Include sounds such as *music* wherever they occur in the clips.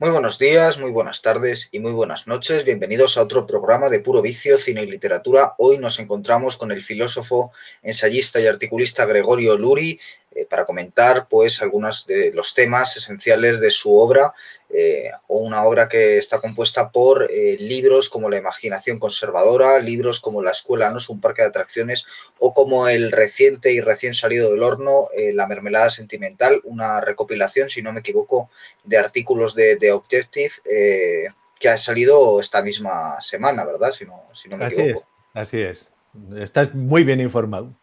Muy buenos días, muy buenas tardes y muy buenas noches. Bienvenidos a otro programa de Puro Vicio, Cine y Literatura. Hoy nos encontramos con el filósofo, ensayista y articulista Gregorio Luri eh, para comentar pues algunos de los temas esenciales de su obra eh, o una obra que está compuesta por eh, libros como La imaginación conservadora, libros como La escuela no es un parque de atracciones o como el reciente y recién salido del horno eh, La mermelada sentimental, una recopilación, si no me equivoco, de artículos de, de Objective que ha salido esta misma semana, ¿verdad? Si no, si no me así equivoco. Es, así es. Estás muy bien informado.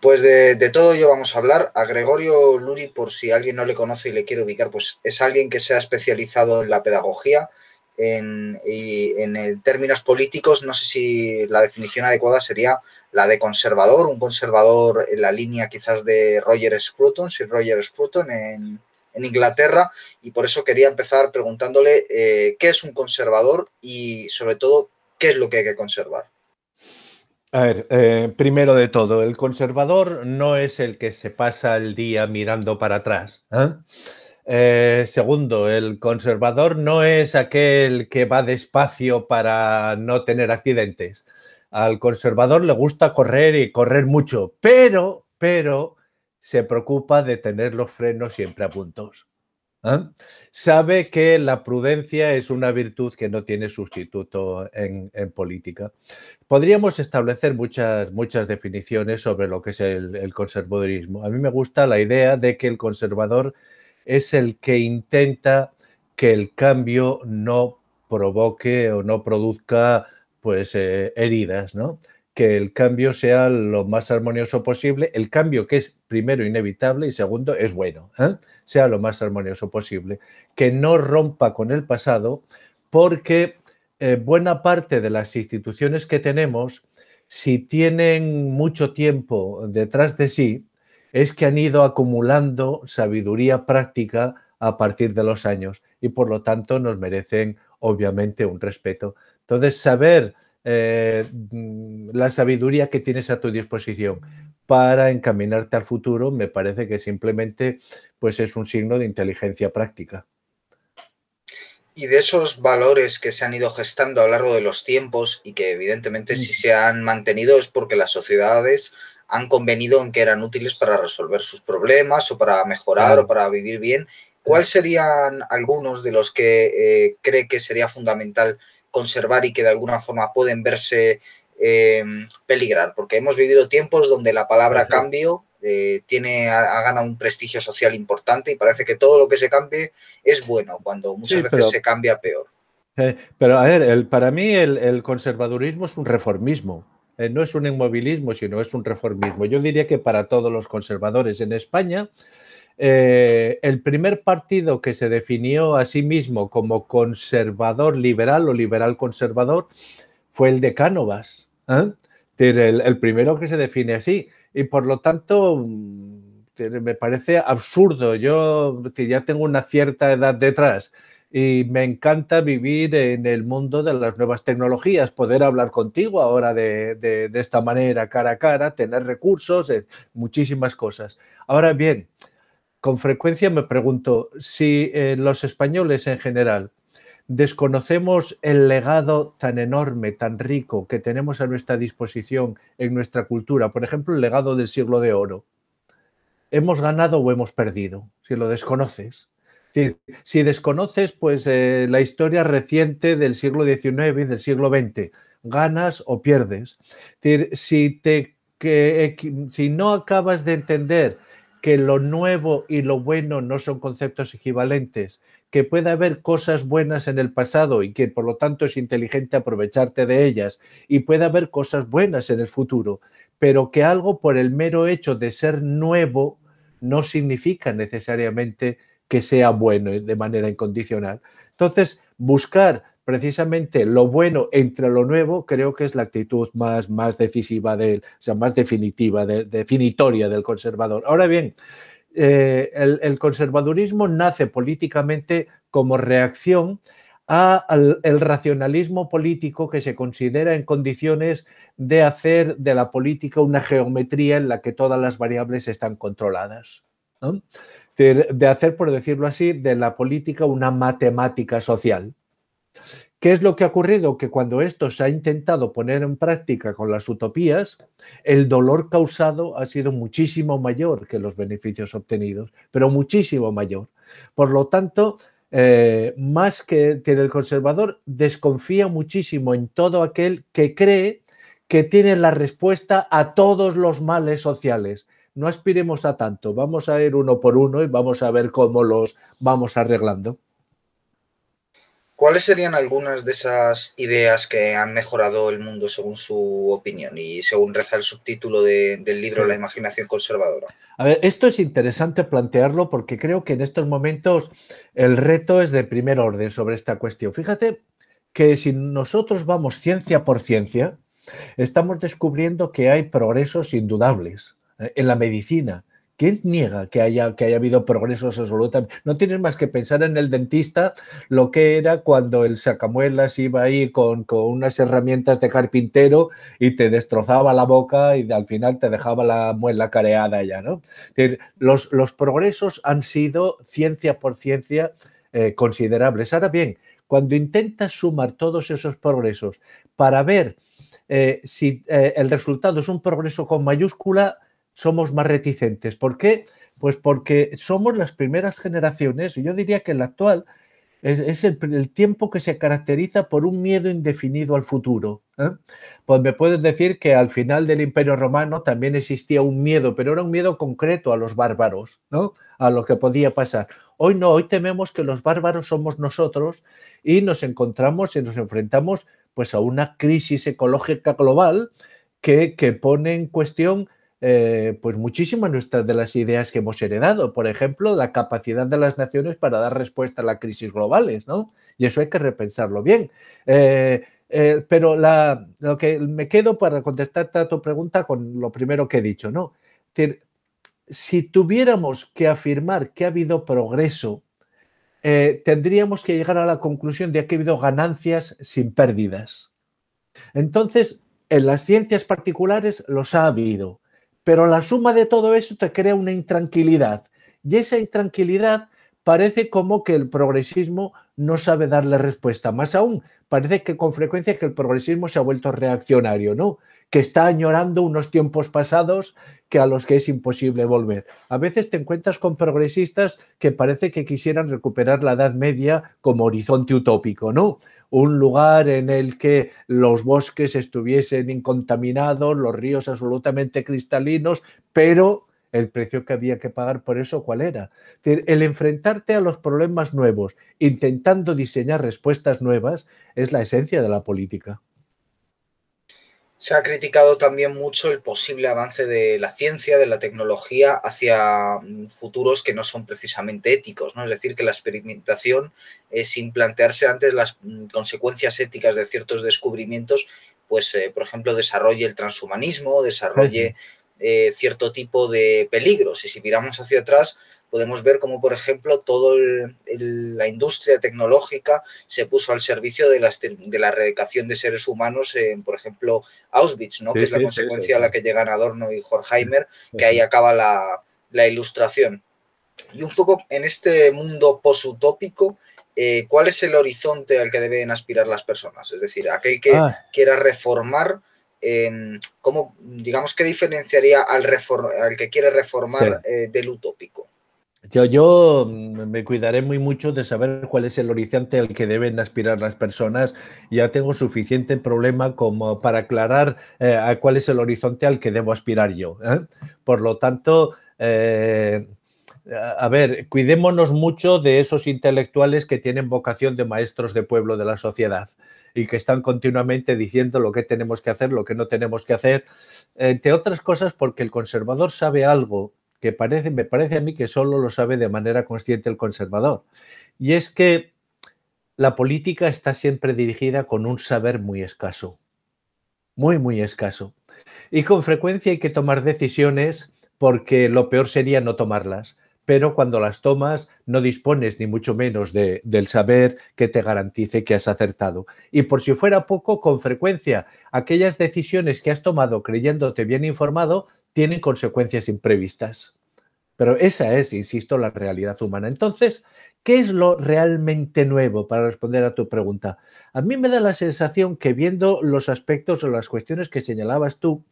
Pues de, todo ello vamos a hablar. A Gregorio Luri, por si alguien no le conoce y le quiere ubicar, pues es alguien que se ha especializado en la pedagogía en, y en términos políticos. No sé si la definición adecuada sería la de conservador, un conservador en la línea quizás de Roger Scruton, si Roger Scruton en, Inglaterra. Y por eso quería empezar preguntándole eh, qué es un conservador y sobre todo qué es lo que hay que conservar. A ver, eh, primero de todo, el conservador no es el que se pasa el día mirando para atrás. ¿eh? Eh, segundo, el conservador no es aquel que va despacio para no tener accidentes. Al conservador le gusta correr y correr mucho, pero, pero se preocupa de tener los frenos siempre a puntos. ¿Ah? sabe que la prudencia es una virtud que no tiene sustituto en, política. Podríamos establecer muchas, muchas, definiciones sobre lo que es el, conservadurismo. A mí me gusta la idea de que el conservador es el que intenta que el cambio no provoque o no produzca pues eh, heridas, ¿no? que el cambio sea lo más armonioso posible, el cambio que es primero inevitable y segundo es bueno, ¿eh? sea lo más armonioso posible, que no rompa con el pasado, porque eh, buena parte de las instituciones que tenemos, si tienen mucho tiempo detrás de sí, es que han ido acumulando sabiduría práctica a partir de los años y por lo tanto nos merecen obviamente un respeto. Entonces, saber eh, mm, la sabiduría que tienes a tu disposición para encaminarte al futuro, me parece que simplemente pues es un signo de inteligencia práctica. Y de esos valores que se han ido gestando a lo largo de los tiempos y que evidentemente si mm. se han mantenido es porque las sociedades han convenido en que eran útiles para resolver sus problemas o para mejorar o para vivir bien. ¿Cuáles serían algunos de los que eh, cree que sería fundamental conservar y que de alguna forma pueden verse em, peligrar, porque hemos vivido tiempos donde la palabra cambio eh, tiene ha, ganado un prestigio social importante y parece que todo lo que se cambie es bueno, cuando muchas veces se cambia peor. Eh, pero a ver, para mí el, conservadurismo es un reformismo. Eh, no es un inmovilismo, sino es un reformismo. Yo diría que para todos los conservadores en España, eh, el primer partido que se definió a sí mismo como conservador liberal o liberal conservador fue el de Cánovas. ¿eh? El, primero que se define así. Y por lo tanto, mm, me parece absurdo. Yo ya tengo una cierta edad detrás y me encanta vivir en el mundo de las nuevas tecnologías, poder hablar contigo ahora de, de esta manera, cara a cara, tener recursos, eh, muchísimas cosas. Ahora bien, con frecuencia me pregunto si eh, los españoles en general desconocemos el legado tan enorme, tan rico que tenemos a nuestra disposición en nuestra cultura, por ejemplo, el legado del siglo de oro. ¿Hemos ganado o hemos perdido? Si lo desconoces. Si, desconoces pues, eh, la historia reciente del siglo XIX y del siglo XX, ganas o pierdes. Si, te, si no acabas de entender que lo nuevo y lo bueno no son conceptos equivalentes, que puede haber cosas buenas en el pasado y que por lo tanto es inteligente aprovecharte de ellas, y puede haber cosas buenas en el futuro, pero que algo por el mero hecho de ser nuevo no significa necesariamente que sea bueno de manera incondicional. Entonces, buscar precisamente lo bueno entre lo nuevo creo que es la actitud más, más decisiva, del o sea, más definitiva, definitoria del conservador. Ahora bien, eh, el, conservadurismo nace políticamente como reacción al el racionalismo político que se considera en condiciones de hacer de la política una geometría en la que todas las variables están controladas. de hacer, por decirlo así, de la política una matemática social. ¿Qué es lo que ha ocurrido? Que cuando esto se ha intentado poner en práctica con las utopías, el dolor causado ha sido muchísimo mayor que los beneficios obtenidos, pero muchísimo mayor. Por lo tanto, eh, más que tiene el conservador, desconfía muchísimo en todo aquel que cree que tiene la respuesta a todos los males sociales. No aspiremos a tanto, vamos a ir uno por uno y vamos a ver cómo los vamos arreglando. ¿Cuáles serían algunas de esas ideas que han mejorado el mundo según su opinión y según reza el subtítulo del libro La imaginación conservadora? A ver, esto es interesante plantearlo porque creo que en estos momentos el reto es de primer orden sobre esta cuestión. Fíjate que si nosotros vamos ciencia por ciencia, estamos descubriendo que hay progresos indudables eh, en la medicina, ¿Quién niega que haya, que haya habido progresos absolutamente? No tienes más que pensar en el dentista, lo que era cuando el sacamuelas iba ahí con, unas herramientas de carpintero y te destrozaba la boca y al final te dejaba la muela careada ya, ¿no? Los, los progresos han sido ciencia por ciencia eh, considerables. Ahora bien, cuando intentas sumar todos esos progresos para ver eh, si eh, el resultado es un progreso con mayúscula, somos más reticentes. ¿Por qué? Pues porque somos las primeras generaciones, y yo diría que el actual es, el, tiempo que se caracteriza por un miedo indefinido al futuro. ¿eh? Pues me puedes decir que al final del Imperio Romano también existía un miedo, pero era un miedo concreto a los bárbaros, ¿no? A lo que podía pasar. Hoy no, hoy tememos que los bárbaros somos nosotros y nos encontramos y nos enfrentamos pues a una crisis ecológica global que, que pone en cuestión eh, pues muchísimas nuestras de las ideas que hemos heredado. Por ejemplo, la capacidad de las naciones para dar respuesta a las crisis globales, ¿no? Y eso hay que repensarlo bien. Eh, eh, pero lo que me quedo para contestarte a tu pregunta con lo primero que he dicho, ¿no? Si tuviéramos que afirmar que ha habido progreso, tendríamos que llegar a la conclusión de que ha habido ganancias sin pérdidas. Entonces, en las ciencias particulares los ha habido, pero la suma de todo eso te crea una intranquilidad. Y esa intranquilidad parece como que el progresismo no sabe darle respuesta. Más aún, parece que con frecuencia que el progresismo se ha vuelto reaccionario, ¿no? que está añorando unos tiempos pasados que a los que es imposible volver. A veces te encuentras con progresistas que parece que quisieran recuperar la Edad Media como horizonte utópico, ¿no? Un lugar en el que los bosques estuviesen incontaminados, los ríos absolutamente cristalinos, pero el precio que había que pagar por eso, ¿cuál era? El enfrentarte a los problemas nuevos, intentando diseñar respuestas nuevas, es la esencia de la política. Se ha criticado también mucho el posible avance de la ciencia, de la tecnología hacia mm, futuros que no son precisamente éticos, ¿no? Es decir, que la experimentación, eh, sin plantearse antes las mm, consecuencias éticas de ciertos descubrimientos, pues, eh, por ejemplo, desarrolle el transhumanismo, desarrolle eh, cierto tipo de peligros. Y si miramos hacia atrás, podemos ver cómo, por ejemplo, toda la industria tecnológica se puso al servicio de, la erradicación de seres humanos por ejemplo, Auschwitz, ¿no? que es la consecuencia a la que llegan Adorno y Horkheimer, que ahí acaba la, ilustración. Y un poco en este mundo posutópico, eh, ¿cuál es el horizonte al que deben aspirar las personas? Es decir, aquel que ah. quiera reformar digamos, qué diferenciaría al, al que quiere reformar eh, del utópico? Yo, mm, me cuidaré muy mucho de saber cuál es el horizonte al que deben aspirar las personas. Ya tengo suficiente problema como para aclarar eh, cuál es el horizonte al que debo aspirar yo. ¿eh? Por lo tanto, eh, a ver, cuidémonos mucho de esos intelectuales que tienen vocación de maestros de pueblo de la sociedad y que están continuamente diciendo lo que tenemos que hacer, lo que no tenemos que hacer, entre otras cosas porque el conservador sabe algo que me parece a mí que solo lo sabe de manera consciente el conservador. Y es que la política está siempre dirigida con un saber muy escaso, muy, muy escaso. Y con frecuencia hay que tomar decisiones porque lo peor sería no tomarlas, pero cuando las tomas no dispones ni mucho menos de, del saber que te garantice que has acertado. Y por si fuera poco, con frecuencia aquellas decisiones que has tomado creyéndote bien informado tienen consecuencias imprevistas. Pero esa es, insisto, la realidad humana. Entonces, ¿qué es lo realmente nuevo para responder a tu pregunta? A mí me da la sensación que viendo los aspectos o las cuestiones que señalabas tú,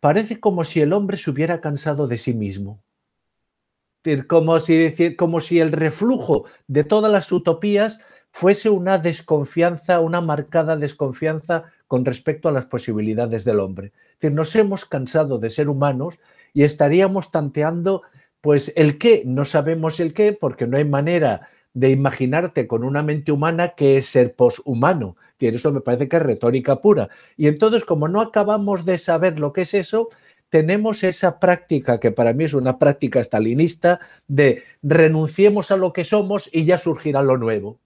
parece como si el hombre se hubiera cansado de sí mismo. Como si, como si el reflujo de todas las utopías fuese una desconfianza, una marcada desconfianza con respecto a las posibilidades del hombre nos hemos cansado de ser humanos y estaríamos tanteando, pues, el qué. No sabemos el qué porque no hay manera de imaginarte con una mente humana que es ser poshumano. Eso me parece que es retórica pura. Y entonces, como no acabamos de saber lo que es eso, tenemos esa práctica que para mí es una práctica stalinista de renunciemos a lo que somos y ya surgirá lo nuevo.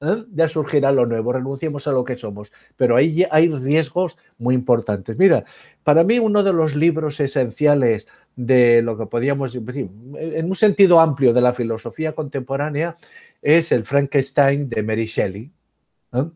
¿Eh? ya surgirá lo nuevo, renunciemos a lo que somos. Pero ahí hay riesgos muy importantes. Mira, para mí uno de los libros esenciales de lo que podríamos decir, en un sentido amplio de la filosofía contemporánea, es el Frankenstein de Mary Shelley. ¿eh?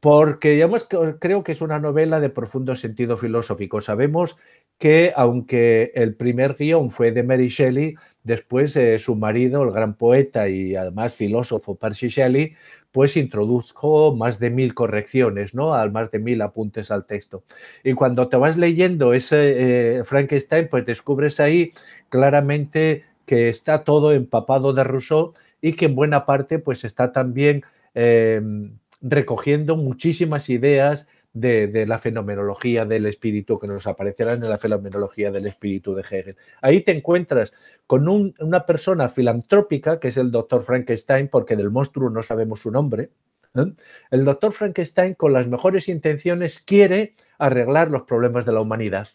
Porque digamos, creo que es una novela de profundo sentido filosófico. Sabemos que aunque el primer guión fue de Mary Shelley, Después eh, su marido, el gran poeta y además filósofo Percy Shelley, pues introdujo más de mil correcciones, ¿no? Al más de mil apuntes al texto. Y cuando te vas leyendo ese eh, Frankenstein, pues descubres ahí claramente que está todo empapado de Rousseau y que en buena parte pues está también em, recogiendo muchísimas ideas de, la fenomenología del espíritu que nos aparecerá en la fenomenología del espíritu de Hegel. Ahí te encuentras con una persona filantrópica, que es el doctor Frankenstein, porque del monstruo no sabemos su nombre. ¿eh? El doctor Frankenstein, con las mejores intenciones, quiere arreglar los problemas de la humanidad.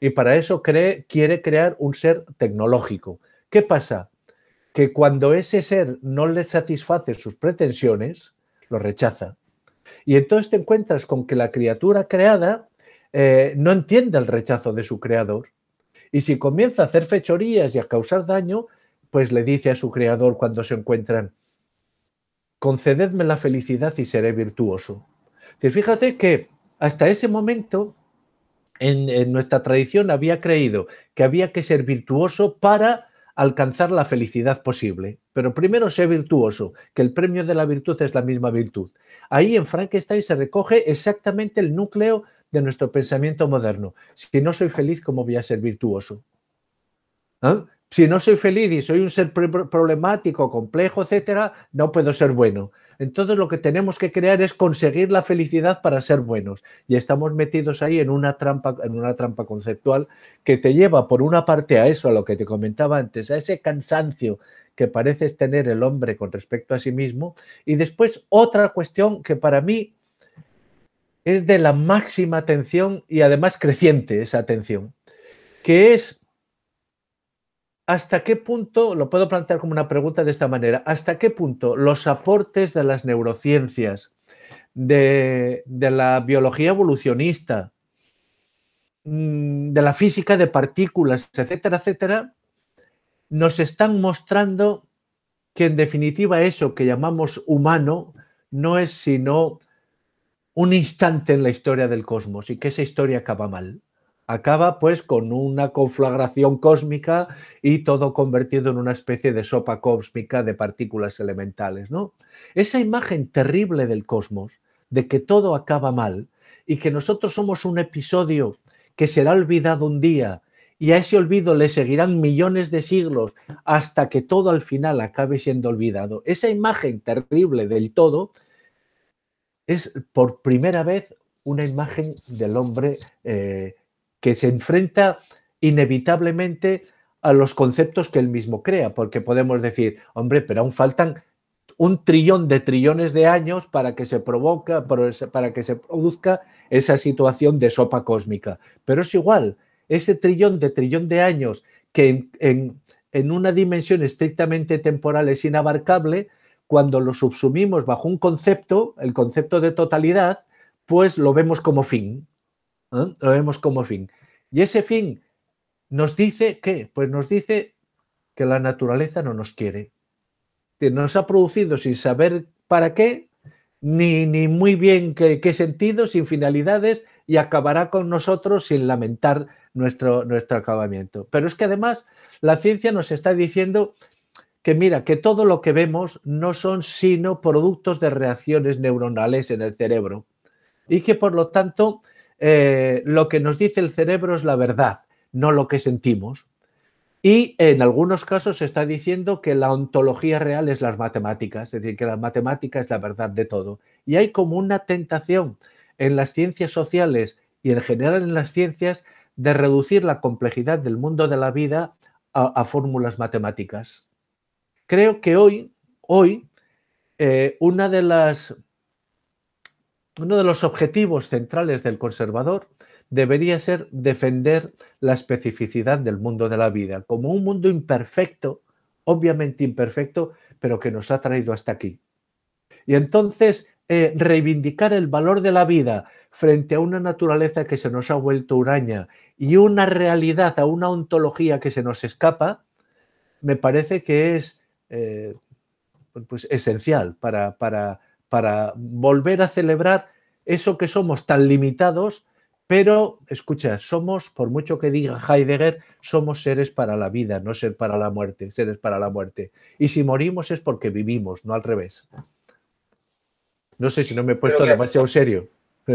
Y para eso quiere crear un ser tecnológico. ¿Qué pasa? Que cuando ese ser no le satisface sus pretensiones, lo rechaza. Y entonces te encuentras con que la criatura creada eh, no entiende el rechazo de su creador. Y si comienza a hacer fechorías y a causar daño, pues le dice a su creador cuando se encuentran, concededme la felicidad y seré virtuoso. fíjate que hasta ese momento en, nuestra tradición había creído que había que ser virtuoso para alcanzar la felicidad posible. Pero primero sé virtuoso, que el premio de la virtud es la misma virtud. Ahí en Frankenstein se recoge exactamente el núcleo de nuestro pensamiento moderno. Si no soy feliz, ¿cómo voy a ser virtuoso? ¿Ah? Si no soy feliz y soy un ser problemático, complejo, etcétera, no puedo ser bueno. Entonces lo que tenemos que crear es conseguir la felicidad para ser buenos. Y estamos metidos ahí en una trampa, en una trampa conceptual que te lleva por una parte a eso, a lo que te comentaba antes, a ese cansancio que parece tener el hombre con respecto a sí mismo. Y después otra cuestión que para mí es de la máxima atención y además creciente esa atención, que es ¿Hasta qué punto, lo puedo plantear como una pregunta de esta manera, hasta qué punto los aportes de las neurociencias, de, la biología evolucionista, mm, de la física de partículas, etcétera, etcétera, nos están mostrando que en definitiva eso que llamamos humano no es sino un instante en la historia del cosmos y que esa historia acaba mal acaba pues con una conflagración cósmica y todo convertido en una especie de sopa cósmica de partículas elementales, ¿no? Esa imagen terrible del cosmos, de que todo acaba mal y que nosotros somos un episodio que será olvidado un día y a ese olvido le seguirán millones de siglos hasta que todo al final acabe siendo olvidado. Esa imagen terrible del todo es por primera vez una imagen del hombre eh, que se enfrenta inevitablemente a los conceptos que él mismo crea, porque podemos decir, hombre, pero aún faltan un trillón de trillones de años para que se provoca, para que se produzca esa situación de sopa cósmica. Pero es igual, ese trillón de trillón de años que en, en una dimensión estrictamente temporal es inabarcable, cuando lo subsumimos bajo un concepto, el concepto de totalidad, pues lo vemos como fin. ¿eh? lo vemos como fin. Y ese fin nos dice que, pues nos dice que la naturaleza no nos quiere, que nos ha producido sin saber para qué, ni, ni muy bien qué, sentido, sin finalidades, y acabará con nosotros sin lamentar nuestro, nuestro acabamiento. Pero es que además la ciencia nos está diciendo que mira, que todo lo que vemos no son sino productos de reacciones neuronales en el cerebro y que por lo tanto eh, lo que nos dice el cerebro es la verdad, no lo que sentimos. Y en algunos casos se está diciendo que la ontología real es las matemáticas, es decir, que la matemática es la verdad de todo. Y hay como una tentación en las ciencias sociales y en general en las ciencias de reducir la complejidad del mundo de la vida a, fórmulas matemáticas. Creo que hoy, hoy, eh, una de las uno de los objetivos centrales del conservador debería ser defender la especificidad del mundo de la vida, como un mundo imperfecto, obviamente imperfecto, pero que nos ha traído hasta aquí. Y entonces eh, reivindicar el valor de la vida frente a una naturaleza que se nos ha vuelto huraña y una realidad, a una ontología que se nos escapa, me parece que es eh, pues, esencial para para volver a celebrar eso que somos tan limitados, pero escucha, somos, por mucho que diga Heidegger, somos seres para la vida, no ser para la muerte, seres para la muerte. Y si morimos es porque vivimos, no al revés. No sé si no me he puesto demasiado serio.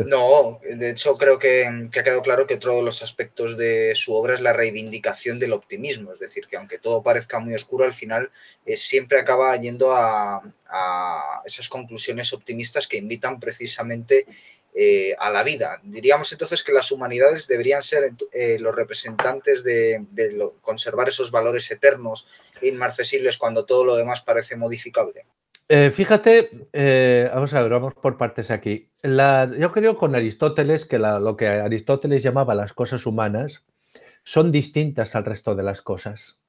No, de hecho creo que, ha quedado claro que otro de los aspectos de su obra es la reivindicación del optimismo, es decir, que aunque todo parezca muy oscuro, al final eh, siempre acaba yendo a, esas conclusiones optimistas que invitan precisamente eh, a la vida. Diríamos entonces que las humanidades deberían ser eh, los representantes de, conservar esos valores eternos e inmarcesibles cuando todo lo demás parece modificable. Eh, fíjate, eh, vamos a ver, vamos por partes aquí. yo creo con Aristóteles que lo que Aristóteles llamaba las cosas humanas son distintas al resto de las cosas.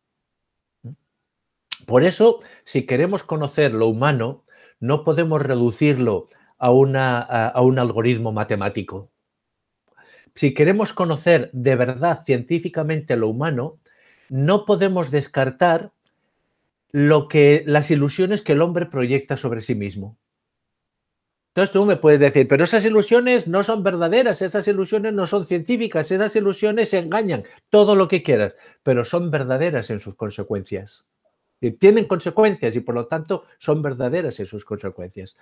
Por eso, si queremos conocer lo humano, no podemos reducirlo a un algoritmo matemático. Si queremos conocer de verdad científicamente lo humano, no podemos descartar lo que las ilusiones que el hombre proyecta sobre sí mismo. Entonces tú me puedes decir, pero esas ilusiones no son verdaderas, esas ilusiones no son científicas, esas ilusiones se engañan, todo lo que quieras, pero son verdaderas en sus consecuencias. Y tienen consecuencias y por lo tanto son verdaderas en sus consecuencias.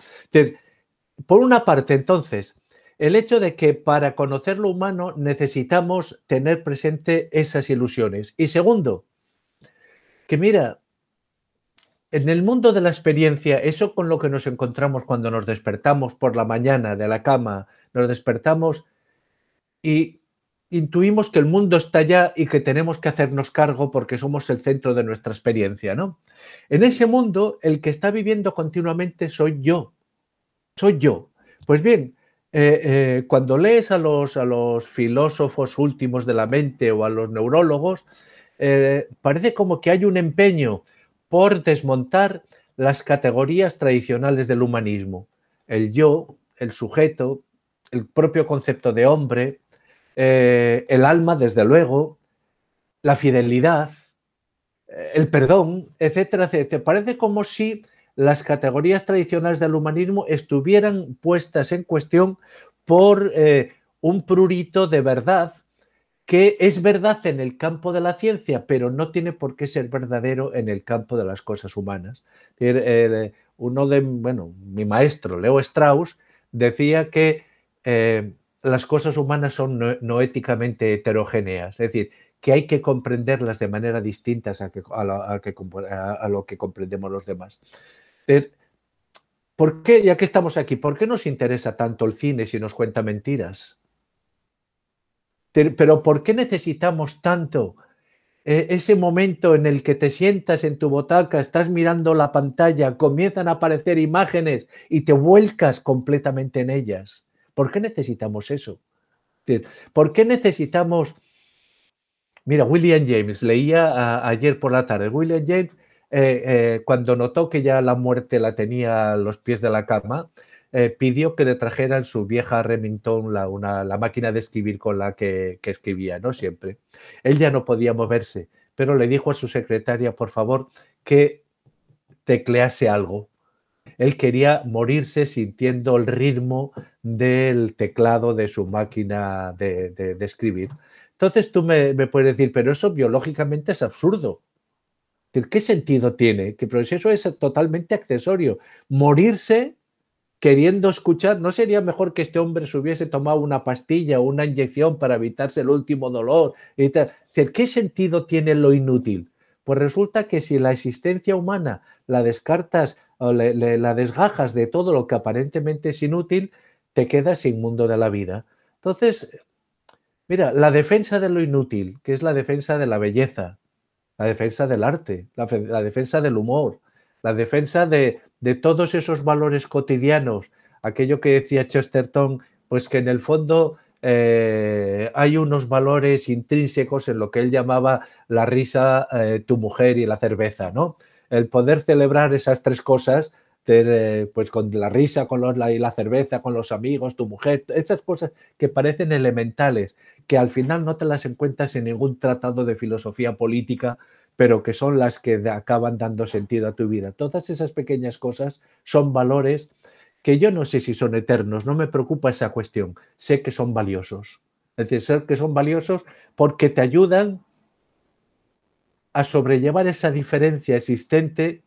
por una parte, entonces, el hecho de que para conocer lo humano necesitamos tener presente esas ilusiones. Y segundo, que mira, en el mundo de la experiencia, eso con lo que nos encontramos cuando nos despertamos por la mañana de la cama, nos despertamos y intuimos que el mundo está allá y que tenemos que hacernos cargo porque somos el centro de nuestra experiencia, ¿no? En ese mundo, el que está viviendo continuamente soy yo. Soy yo. Pues bien, eh, eh, cuando lees a los, a los filósofos últimos de la mente o a los neurólogos, eh, parece como que hay un empeño por desmontar las categorías tradicionales del humanismo, el yo, el sujeto, el propio concepto de hombre, eh, el alma, desde luego, la fidelidad, eh, el perdón, etcétera, Te Parece como si las categorías tradicionales del humanismo estuvieran puestas en cuestión por eh, un prurito de verdad que es verdad en el campo de la ciencia, pero no tiene por qué ser verdadero en el campo de las cosas humanas. Eh, uno de, bueno, mi maestro, Leo Strauss, decía que eh, las cosas humanas son no, éticamente heterogéneas, es decir, que hay que comprenderlas de manera distinta a, lo, que, a lo que comprendemos los demás. ¿Por qué, ya que estamos aquí, por qué nos interesa tanto el cine si nos cuenta mentiras? Pero ¿por qué necesitamos tanto eh, ese momento en el que te sientas en tu botaca, estás mirando la pantalla, comienzan a aparecer imágenes y te vuelcas completamente en ellas? ¿Por qué necesitamos eso? ¿Por qué necesitamos... Mira, William James, leía ayer por la tarde, William James, eh, eh, cuando notó que ya la muerte la tenía a los pies de la cama, eh, pidió que le trajeran su vieja Remington, la, una, la máquina de escribir con la que, escribía, ¿no? Siempre. Él ya no podía moverse, pero le dijo a su secretaria, por favor, que teclease algo. Él quería morirse sintiendo el ritmo del teclado de su máquina de, escribir. Entonces tú me, puedes decir, pero eso biológicamente es absurdo. ¿Qué sentido tiene? Que, pero eso es totalmente accesorio. Morirse queriendo escuchar, ¿no sería mejor que este hombre se hubiese tomado una pastilla o una inyección para evitarse el último dolor? Y ¿Qué sentido tiene lo inútil? Pues resulta que si la existencia humana la descartas o la desgajas de todo lo que aparentemente es inútil, te quedas sin mundo de la vida. Entonces, mira, la defensa de lo inútil, que es la defensa de la belleza, la defensa del arte, la defensa del humor, la defensa de, de todos esos valores cotidianos, aquello que decía Chesterton, pues que en el fondo eh, hay unos valores intrínsecos en lo que él llamaba la risa, eh, tu mujer y la cerveza, ¿no? El poder celebrar esas tres cosas, eh, pues con la risa, con la, y la cerveza, con los amigos, tu mujer, esas cosas que parecen elementales, que al final no te las encuentras en ningún tratado de filosofía política pero que son las que acaban dando sentido a tu vida. Todas esas pequeñas cosas son valores que yo no sé si son eternos, no me preocupa esa cuestión, sé que son valiosos. Es decir, sé que son valiosos porque te ayudan a sobrellevar esa diferencia existente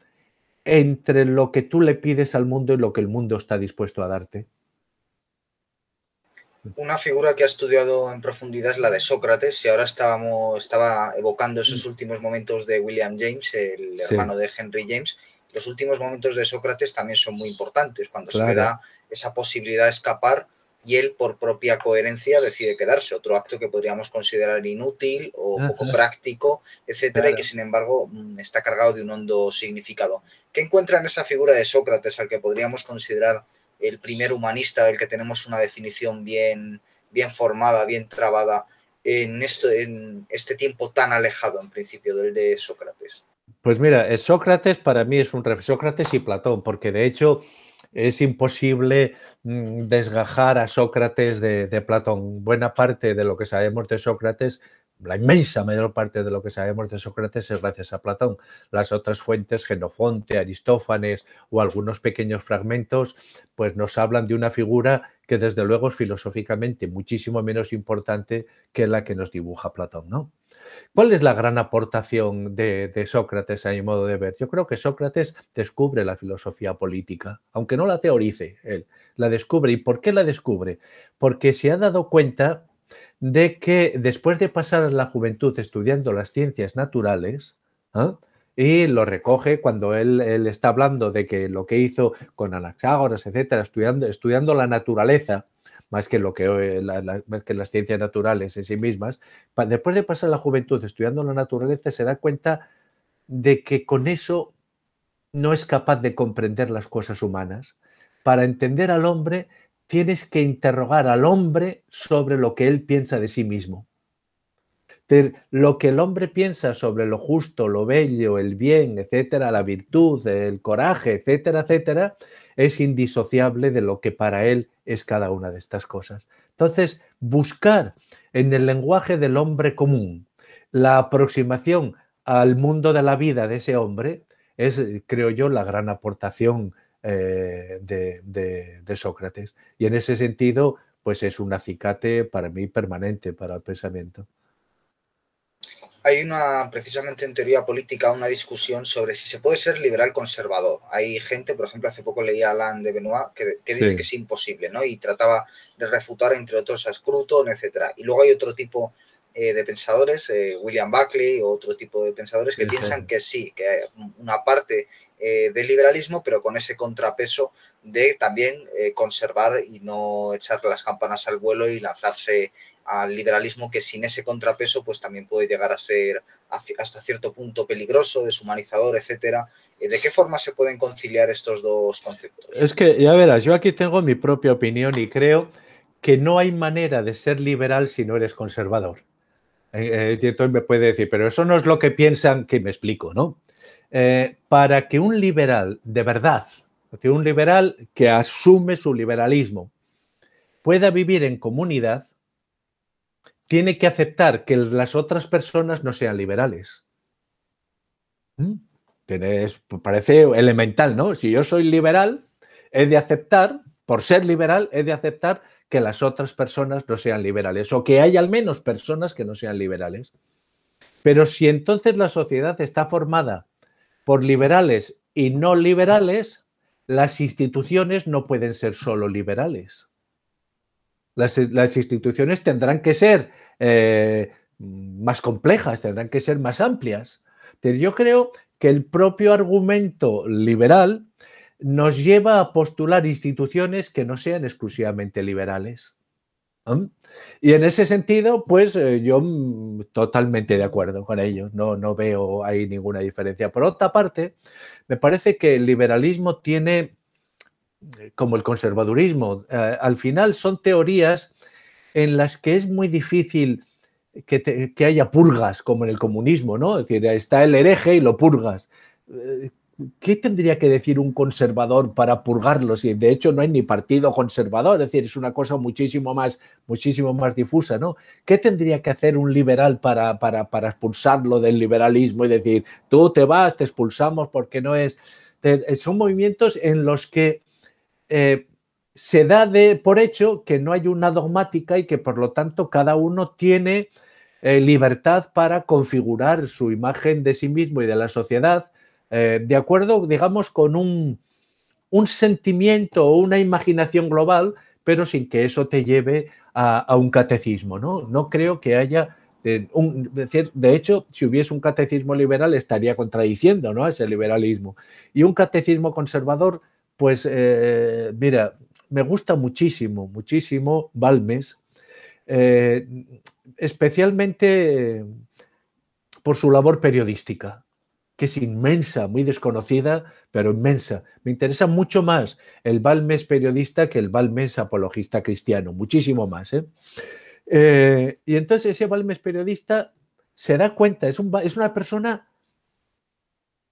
entre lo que tú le pides al mundo y lo que el mundo está dispuesto a darte. Una figura que ha estudiado en profundidad es la de Sócrates, y ahora estábamos, estaba evocando esos mm. últimos momentos de William James, el hermano de Henry James. Los últimos momentos de Sócrates también son muy importantes, cuando se le da esa posibilidad de escapar y él, por propia coherencia, decide quedarse. Otro acto que podríamos considerar inútil o ah, poco práctico, etcétera, y que sin embargo mm, está cargado de un hondo significado. ¿Qué encuentra en esa figura de Sócrates al que podríamos considerar? el primer humanista del que tenemos una definición bien, bien formada, bien trabada en, esto, en este tiempo tan alejado, en principio, del de Sócrates? Pues mira, eh, Sócrates para mí es un Sócrates y Platón, porque de hecho es imposible mm, desgajar a Sócrates de, de Platón. Buena parte de lo que sabemos de Sócrates la inmensa mayor parte de lo que sabemos de Sócrates es gracias a Platón. Las otras fuentes, Genofonte, Aristófanes o algunos pequeños fragmentos, pues nos hablan de una figura que desde luego es filosóficamente muchísimo menos importante que la que nos dibuja Platón, ¿no? ¿Cuál es la gran aportación de, de, Sócrates a mi modo de ver? Yo creo que Sócrates descubre la filosofía política, aunque no la teorice él, la descubre. ¿Y por qué la descubre? Porque se ha dado cuenta de que después de pasar la juventud estudiando las ciencias naturales, ¿ah? y lo recoge cuando él, está hablando de que lo que hizo con Anaxágoras, etcétera, estudiando, estudiando la naturaleza, más que, lo que, eh, más que las ciencias naturales en sí mismas, después de pasar la juventud estudiando la naturaleza, se da cuenta de que con eso no es capaz de comprender las cosas humanas. Para entender al hombre tienes que interrogar al hombre sobre lo que él piensa de sí mismo. Lo que el hombre piensa sobre lo justo, lo bello, el bien, etcétera, la virtud, el coraje, etcétera, etcétera, es indisociable de lo que para él es cada una de estas cosas. Entonces, buscar en el lenguaje del hombre común la aproximación al mundo de la vida de ese hombre es, creo yo, la gran aportación eh, de, de, Sócrates. Y en ese sentido, pues es un acicate para mí permanente para el pensamiento. Hay una, precisamente en teoría política, una discusión sobre si se puede ser liberal conservador. Hay gente, por ejemplo, hace poco leía a Alain de Benoit, que, dice que es imposible, ¿no? Y trataba de refutar, entre otros, a Scruton, etcétera. Y luego hay otro tipo eh, de pensadores, eh, William Buckley o otro tipo de pensadores que piensan que sí, que hay una parte eh, del liberalismo, pero con ese contrapeso de también conservar y no echar las campanas al vuelo y lanzarse al liberalismo que sin ese contrapeso pues también puede llegar a ser hasta cierto punto peligroso, deshumanizador, etcétera. ¿De qué forma se pueden conciliar estos dos conceptos? Es que ya verás, yo aquí tengo mi propia opinión y creo que no hay manera de ser liberal si no eres conservador. Y eh, entonces eh, me puede decir, pero eso no es lo que piensan, que me explico, ¿no? Eh, para que un liberal de verdad, un liberal que asume su liberalismo, pueda vivir en comunidad, tiene que aceptar que las otras personas no sean liberales. ¿Mm? parece elemental, ¿no? Si yo soy liberal, he de aceptar, por ser liberal, he de aceptar que las otras personas no sean liberales o que haya al menos personas que no sean liberales. Pero si entonces la sociedad está formada por liberales y no liberales, las instituciones no pueden ser solo liberales. Las, instituciones tendrán que ser eh, más complejas, tendrán que ser más amplias. Yo creo que el propio argumento liberal nos lleva a postular instituciones que no sean exclusivamente liberales. Y en ese sentido, pues eh, yo mm, totalmente de acuerdo con ello, no, no veo ahí ninguna diferencia. Por otra parte, me parece que el liberalismo tiene, eh, como el conservadurismo, eh, al final son teorías en las que es muy difícil que, que, haya purgas, como en el comunismo, ¿no? Es decir, está el hereje y lo purgas. ¿qué tendría que decir un conservador para purgarlo? Si de hecho no hay ni partido conservador, es decir, es una cosa muchísimo más, muchísimo más difusa, ¿no? ¿Qué tendría que hacer un liberal para, para, para expulsarlo del liberalismo y decir, tú te vas, te expulsamos porque no es... Eh, son movimientos en los que... Eh, se da de por hecho que no hay una dogmática y que por lo tanto cada uno tiene eh, libertad para configurar su imagen de sí mismo y de la sociedad eh, de acuerdo, digamos, con un, sentimiento o una imaginación global, pero sin que eso te lleve a, un catecismo. ¿no? no creo que haya de, un, de hecho, si hubiese un catecismo liberal estaría contradiciendo ¿no? ese liberalismo. Y un catecismo conservador, pues eh, mira, me gusta muchísimo, muchísimo Balmes, eh, especialmente por su labor periodística que es inmensa, muy desconocida, pero inmensa. Me interesa mucho más el Balmes periodista que el Balmes apologista cristiano, muchísimo más. ¿eh? Eh, y entonces ese Balmes periodista se da cuenta, es, una persona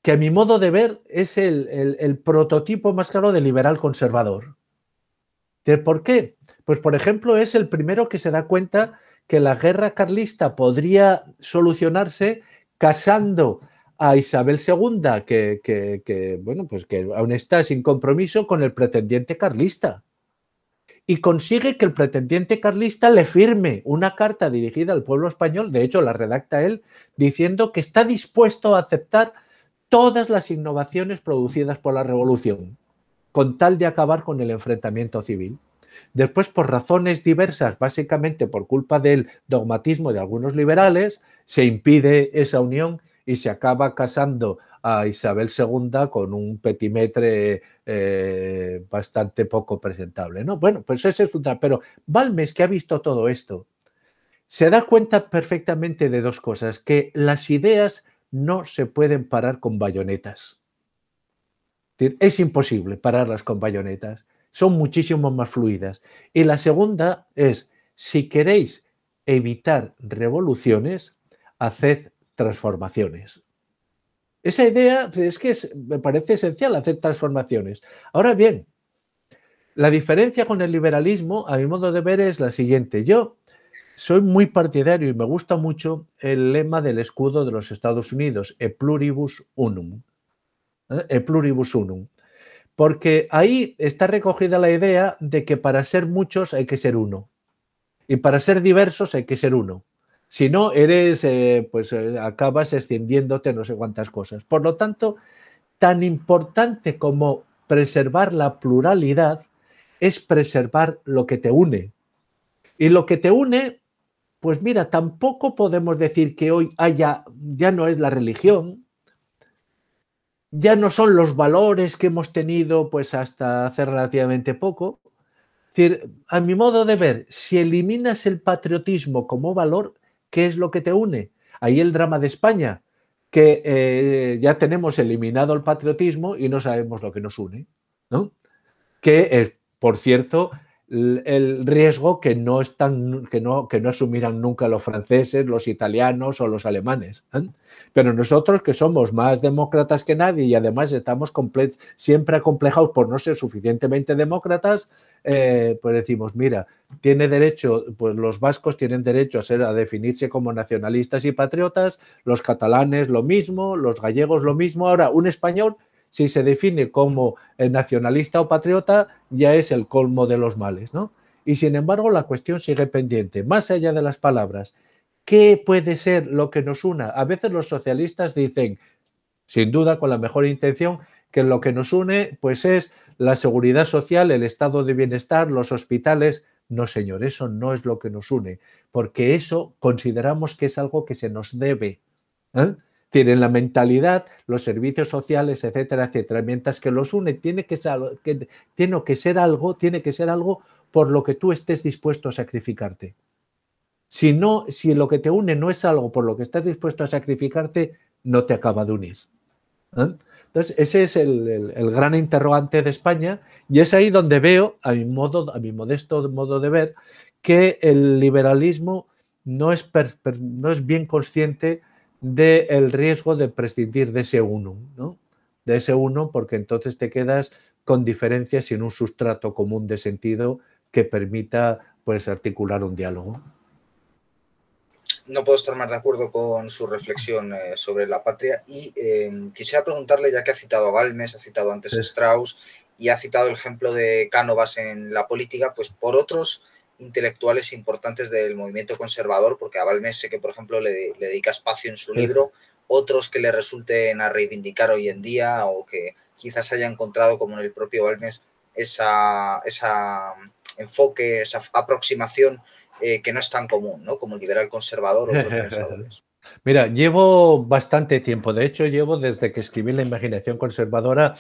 que a mi modo de ver es el, prototipo más claro de liberal conservador. ¿Por qué? Pues por ejemplo es el primero que se da cuenta que la guerra carlista podría solucionarse casando a Isabel II, que, bueno, pues que aún está sin compromiso con el pretendiente carlista. Y consigue que el pretendiente carlista le firme una carta dirigida al pueblo español, de hecho la redacta él, diciendo que está dispuesto a aceptar todas las innovaciones producidas por la revolución, con tal de acabar con el enfrentamiento civil. Después, por razones diversas, básicamente por culpa del dogmatismo de algunos liberales, se impide esa unión y se acaba casando a Isabel II con un petimetre eh, bastante poco presentable. ¿no? Bueno, pues ese es un Pero Balmes, que ha visto todo esto, se da cuenta perfectamente de dos cosas, que las ideas no se pueden parar con bayonetas. Es imposible pararlas con bayonetas, son muchísimo más fluidas. Y la segunda es, si queréis evitar revoluciones, haced transformaciones. Esa idea pues, es que me parece esencial hacer transformaciones. Ahora bien, la diferencia con el liberalismo, a mi modo de ver, es la siguiente. Yo soy muy partidario y me gusta mucho el lema del escudo de los Estados Unidos, e pluribus unum. ¿eh? E pluribus unum. Porque ahí está recogida la idea de que para ser muchos hay que ser uno. Y para ser diversos hay que ser uno. Si no, eres, eh, pues eh, acabas extendiéndote no sé cuántas cosas. Por lo tanto, tan importante como preservar la pluralidad es preservar lo que te une. Y lo que te une, pues mira, tampoco podemos decir que hoy haya, ya no es la religión, ya no son los valores que hemos tenido pues hasta hace relativamente poco. Es decir, a mi modo de ver, si eliminas el patriotismo como valor, ¿Qué es lo que te une? Ahí el drama de España, que eh, ya tenemos eliminado el patriotismo y no sabemos lo que nos une, ¿no? Que, por cierto, el riesgo que no, están, que, no, que no asumirán nunca los franceses, los italianos o los alemanes. ¿eh? Pero nosotros que somos más demócratas que nadie y además estamos siempre acomplejados por no ser suficientemente demócratas, eh, pues decimos, mira, tiene derecho, pues los vascos tienen derecho a, ser, a definirse como nacionalistas y patriotas, los catalanes lo mismo, los gallegos lo mismo. Ahora, un español si se define como nacionalista o patriota, ya es el colmo de los males, ¿no? Y sin embargo, la cuestión sigue pendiente, más allá de las palabras. ¿Qué puede ser lo que nos una? A veces los socialistas dicen, sin duda, con la mejor intención, que lo que nos une pues es la seguridad social, el estado de bienestar, los hospitales. No, señor, eso no es lo que nos une, porque eso consideramos que es algo que se nos debe. ¿eh? tienen la mentalidad, los servicios sociales, etcétera, etcétera. Mientras que los une, tiene que ser, algo, tiene que ser algo por lo que tú estés dispuesto a sacrificarte. Si no, si lo que te une no es algo por lo que estás dispuesto a sacrificarte, no te acaba de unir. ¿eh? Entonces, ese es el, gran interrogante de España y es ahí donde veo, a mi, modo, a mi modesto modo de ver, que el liberalismo no es, no es bien consciente del riesgo de prescindir de ese uno, ¿no? de ese uno, porque entonces te quedas con diferencias en un sustrato común de sentido que permita pues, articular un diálogo. No puedo estar más de acuerdo con su reflexión eh, sobre la patria y eh, quisiera preguntarle, ya que ha citado a Balmes, ha citado antes a Strauss y ha citado el ejemplo de Cánovas en la política, pues por otros intelectuales importantes del movimiento conservador, porque a Balmes sé que, por ejemplo, le, dedica espacio en su libro, otros que le resulten a reivindicar hoy en día o que quizás haya encontrado, como en el propio Balmes, esa, esa mm, enfoque, esa aproximación eh, que no es tan común, ¿no? Como liberal conservador, otros *laughs* pensadores. Mira, llevo bastante tiempo, de hecho llevo desde que escribí La imaginación conservadora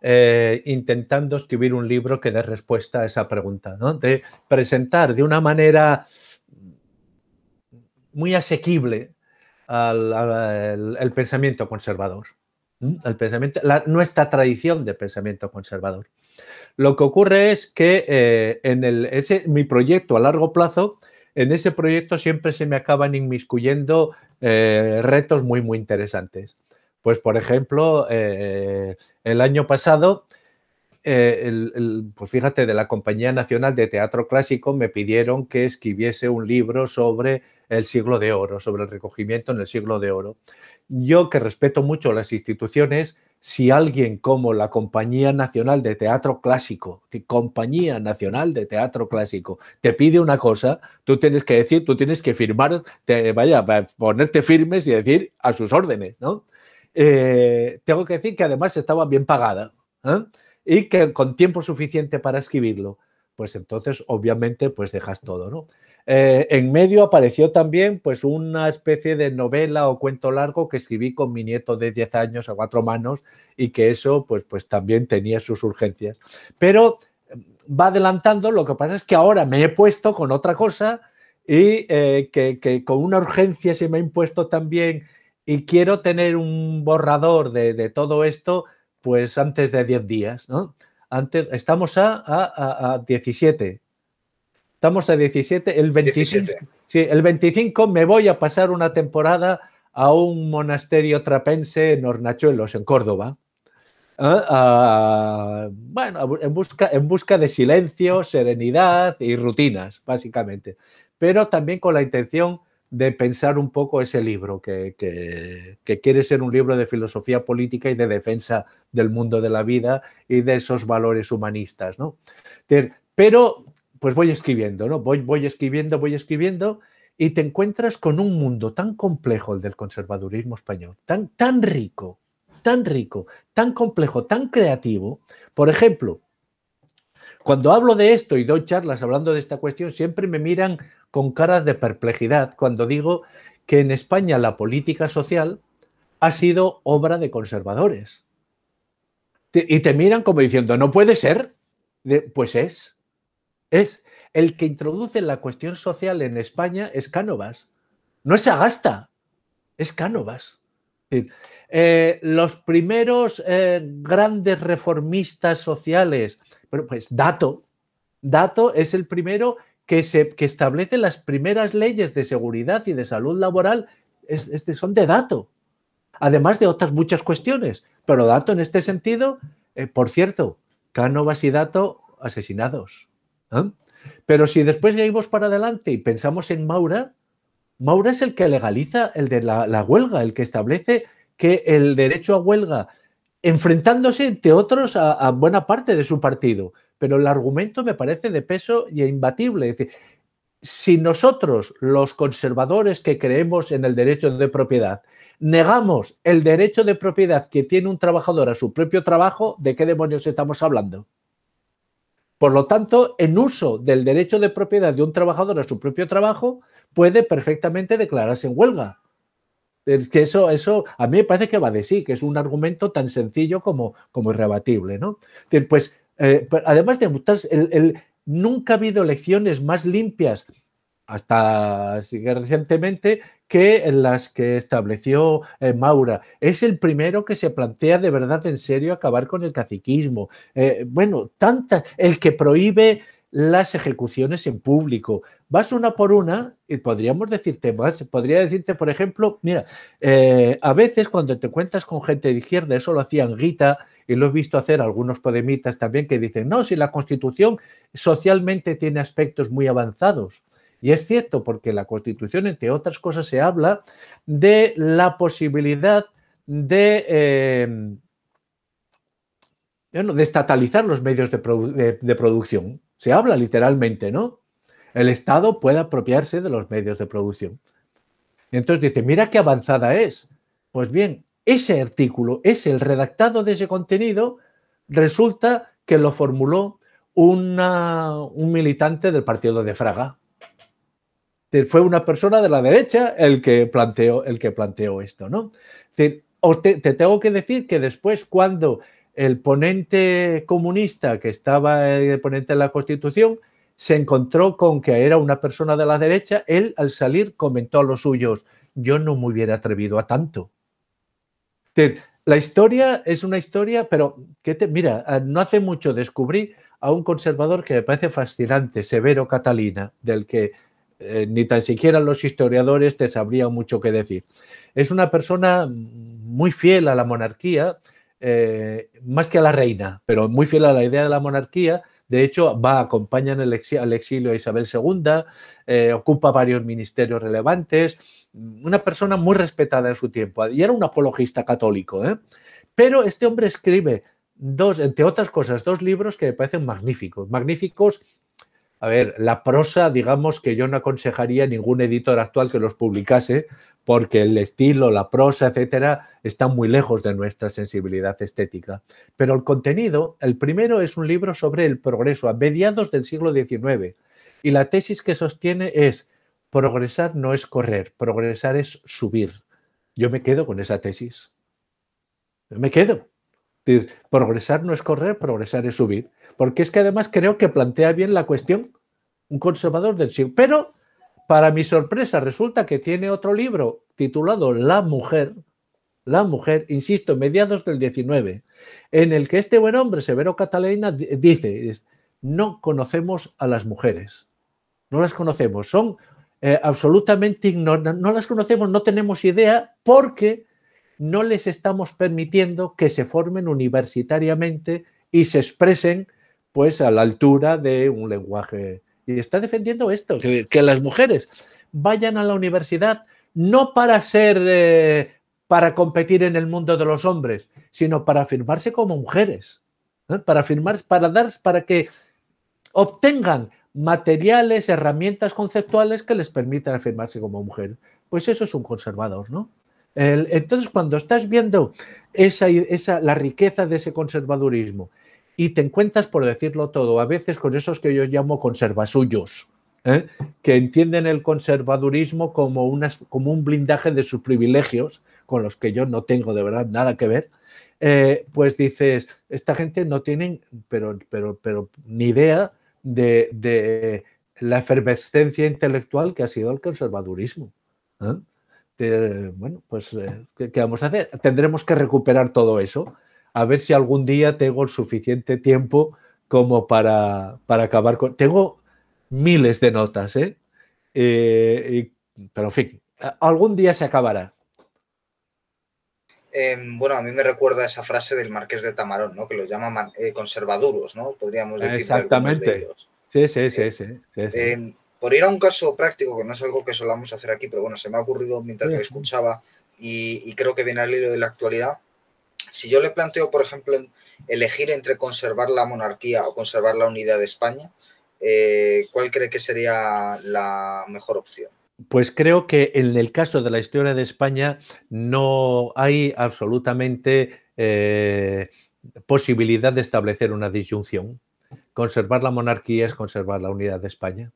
eh, intentando escribir un libro que dé respuesta a esa pregunta, de presentar de una manera muy asequible al, pensamiento conservador, nuestra tradición de pensamiento conservador. Lo que ocurre es que eh, en mi proyecto a largo plazo en ese proyecto siempre se me acaban inmiscuyendo eh, retos muy, muy interesantes. Pues, por ejemplo, eh, el año pasado, eh, pues fíjate, de la Compañía Nacional de Teatro Clásico me pidieron que escribiese un libro sobre el siglo de oro, sobre el recogimiento en el siglo de oro. Yo, que respeto mucho las instituciones, si alguien como la Compañía Nacional de Teatro Clásico, Compañía Nacional de Teatro Clásico, te pide una cosa, tú tienes que decir, tú tienes que firmar, vaya, ponerte firmes y decir a sus órdenes, ¿no? Eh, tengo que decir que además estaba bien pagada ¿eh? y que con tiempo suficiente para escribirlo pues entonces obviamente pues dejas todo, ¿no? Eh, en medio apareció también pues una especie de novela o cuento largo que escribí con mi nieto de 10 años a cuatro manos y que eso pues, pues también tenía sus urgencias. Pero mm, va adelantando, lo que pasa es que ahora me he puesto con otra cosa y eh, que, con una urgencia se me ha impuesto también y quiero tener un borrador de, de todo esto pues antes de 10 días, ¿no? Antes estamos a, 17. Estamos a 17. El 27 Sí, el 25 me voy a pasar una temporada a un monasterio trapense en Hornachuelos, en Córdoba. Ah, ah, bueno, en busca, en busca de silencio, serenidad y rutinas, básicamente, pero también con la intención de pensar un poco ese libro, que, que, quiere ser un libro de filosofía política y de defensa del mundo de la vida y de esos valores humanistas, ¿no? Pero, pues voy escribiendo, ¿no? Voy, voy escribiendo, voy escribiendo y te encuentras con un mundo tan complejo, el del conservadurismo español, tan, tan rico, tan rico, tan complejo, tan creativo. Por ejemplo, cuando hablo de esto y doy charlas hablando de esta cuestión, siempre me miran con caras de perplejidad cuando digo que en España la política social ha sido obra de conservadores. Y te miran como diciendo, no puede ser. Pues es. Es. El que introduce la cuestión social en España es Cánovas. No es Agasta, es Cánovas. Eh, los primeros eh, grandes reformistas sociales, pero pues Dato, Dato es el primero que, se, establece las primeras leyes de seguridad y de salud laboral, son de Dato, además de otras muchas cuestiones, pero Dato en este sentido, eh, por cierto, Cánovas y Dato asesinados. Pero si después seguimos para adelante y pensamos en Maura, Maura es el que legaliza el de la, la huelga, el que establece que el derecho a huelga, enfrentándose entre otros a, buena parte de su partido. Pero el argumento me parece de peso y e imbatible. Es decir, si nosotros, los conservadores que creemos en el derecho de propiedad, negamos el derecho de propiedad que tiene un trabajador a su propio trabajo, ¿de qué demonios estamos hablando? Por lo tanto, en uso del derecho de propiedad de un trabajador a su propio trabajo puede perfectamente declararse en huelga. Es que eso, eso a mí me parece que va de sí, que es un argumento tan sencillo como, como irrebatible, ¿no? Pues, eh, además de el, el, nunca ha habido elecciones más limpias hasta recientemente que en las que estableció eh, Maura. Es el primero que se plantea de verdad en serio acabar con el caciquismo. Eh, bueno, tanta, el que prohíbe las ejecuciones en público, vas una por una y podríamos decirte más. Podría decirte, por ejemplo, mira, eh, a veces cuando te cuentas con gente de izquierda, eso lo hacían Guita y lo he visto hacer algunos podemitas también que dicen, no, si la constitución socialmente tiene aspectos muy avanzados. Y es cierto, porque la Constitución, entre otras cosas, se habla de la posibilidad de, em, de estatalizar los medios de, producción. Se habla literalmente, ¿no? el Estado puede apropiarse de los medios de producción. entonces dice, mira qué avanzada es. Pues bien, ese artículo, ese el redactado de ese contenido, resulta que lo formuló un militante del partido de Fraga. Fue una persona de la derecha el que planteó, el que planteó esto, ¿no? Te, te tengo que decir que después, cuando el ponente comunista que estaba eh, el ponente de la Constitución, se encontró con que era una persona de la derecha, él al salir comentó a los suyos, yo no me hubiera atrevido a tanto. La historia es una historia, pero te, mira, ah, no hace mucho descubrí a un conservador que me parece fascinante, Severo Catalina, del que eh, ni tan siquiera los historiadores te sabrían mucho que decir. Es una persona muy fiel a la monarquía, eh, más que a la reina, pero muy fiel a la idea de la monarquía, de hecho, va, acompañan al exilio a Isabel II, eh, ocupa varios ministerios relevantes, una persona muy respetada en su tiempo y era un apologista católico. ¿eh? Pero este hombre escribe dos, entre otras cosas, dos libros que me parecen magníficos, magníficos a ver, la prosa, digamos que yo no aconsejaría a ningún editor actual que los publicase, porque el estilo, la prosa, etcétera, están muy lejos de nuestra sensibilidad estética. Pero el contenido, el primero es un libro sobre el progreso a mediados del siglo XIX, y la tesis que sostiene es: progresar no es correr, progresar es subir. Yo me quedo con esa tesis. Me quedo. progresar no es correr, progresar es subir porque es que además creo que plantea bien la cuestión un conservador del siglo. Pero, para mi sorpresa, resulta que tiene otro libro titulado La mujer, La mujer, insisto, mediados del 19, en el que este buen hombre, Severo Catalina, dice, no conocemos a las mujeres, no las conocemos, son eh, absolutamente ignorantes, no las conocemos, no tenemos idea porque no les estamos permitiendo que se formen universitariamente y se expresen pues a la altura de un lenguaje. Y está defendiendo esto, que, las mujeres vayan a la universidad no para ser, eh, para competir en el mundo de los hombres, sino para afirmarse como mujeres, para afirmarse para dar, para que obtengan materiales, herramientas conceptuales que les permitan afirmarse como mujer. Pues eso es un conservador, ¿no? entonces, cuando estás viendo esa, esa, la riqueza de ese conservadurismo y te encuentras, por decirlo todo, a veces con esos que yo llamo conservasuyos, ¿eh? que entienden el conservadurismo como, como un blindaje de sus privilegios, con los que yo no tengo de verdad nada que ver, eh, pues dices, esta gente no tienen, pero, pero, pero ni idea de, la efervescencia intelectual que ha sido el conservadurismo. ¿eh? bueno, pues, ¿qué, ¿qué, vamos a hacer? Tendremos que recuperar todo eso a ver si algún día tengo el suficiente tiempo como para, para acabar con... Tengo miles de notas, ¿eh? eh pero en fin, algún día se acabará. Em, bueno, a mí me recuerda esa frase del Marqués de Tamarón, ¿no? Que los llaman eh, conservaduros, ¿no? Podríamos decir. Exactamente. Sí, sí, sí, eh, sí. Em, por ir a un caso práctico, que no es algo que solamos hacer aquí, pero bueno, se me ha ocurrido mientras lo escuchaba y creo que viene al hilo de la actualidad si yo le planteo, por ejemplo, elegir entre conservar la monarquía o conservar la unidad de España, eh, ¿cuál cree que sería la mejor opción? Pues creo que en el caso de la historia de España no hay absolutamente eh, posibilidad de establecer una disyunción. Conservar la monarquía es conservar la unidad de España.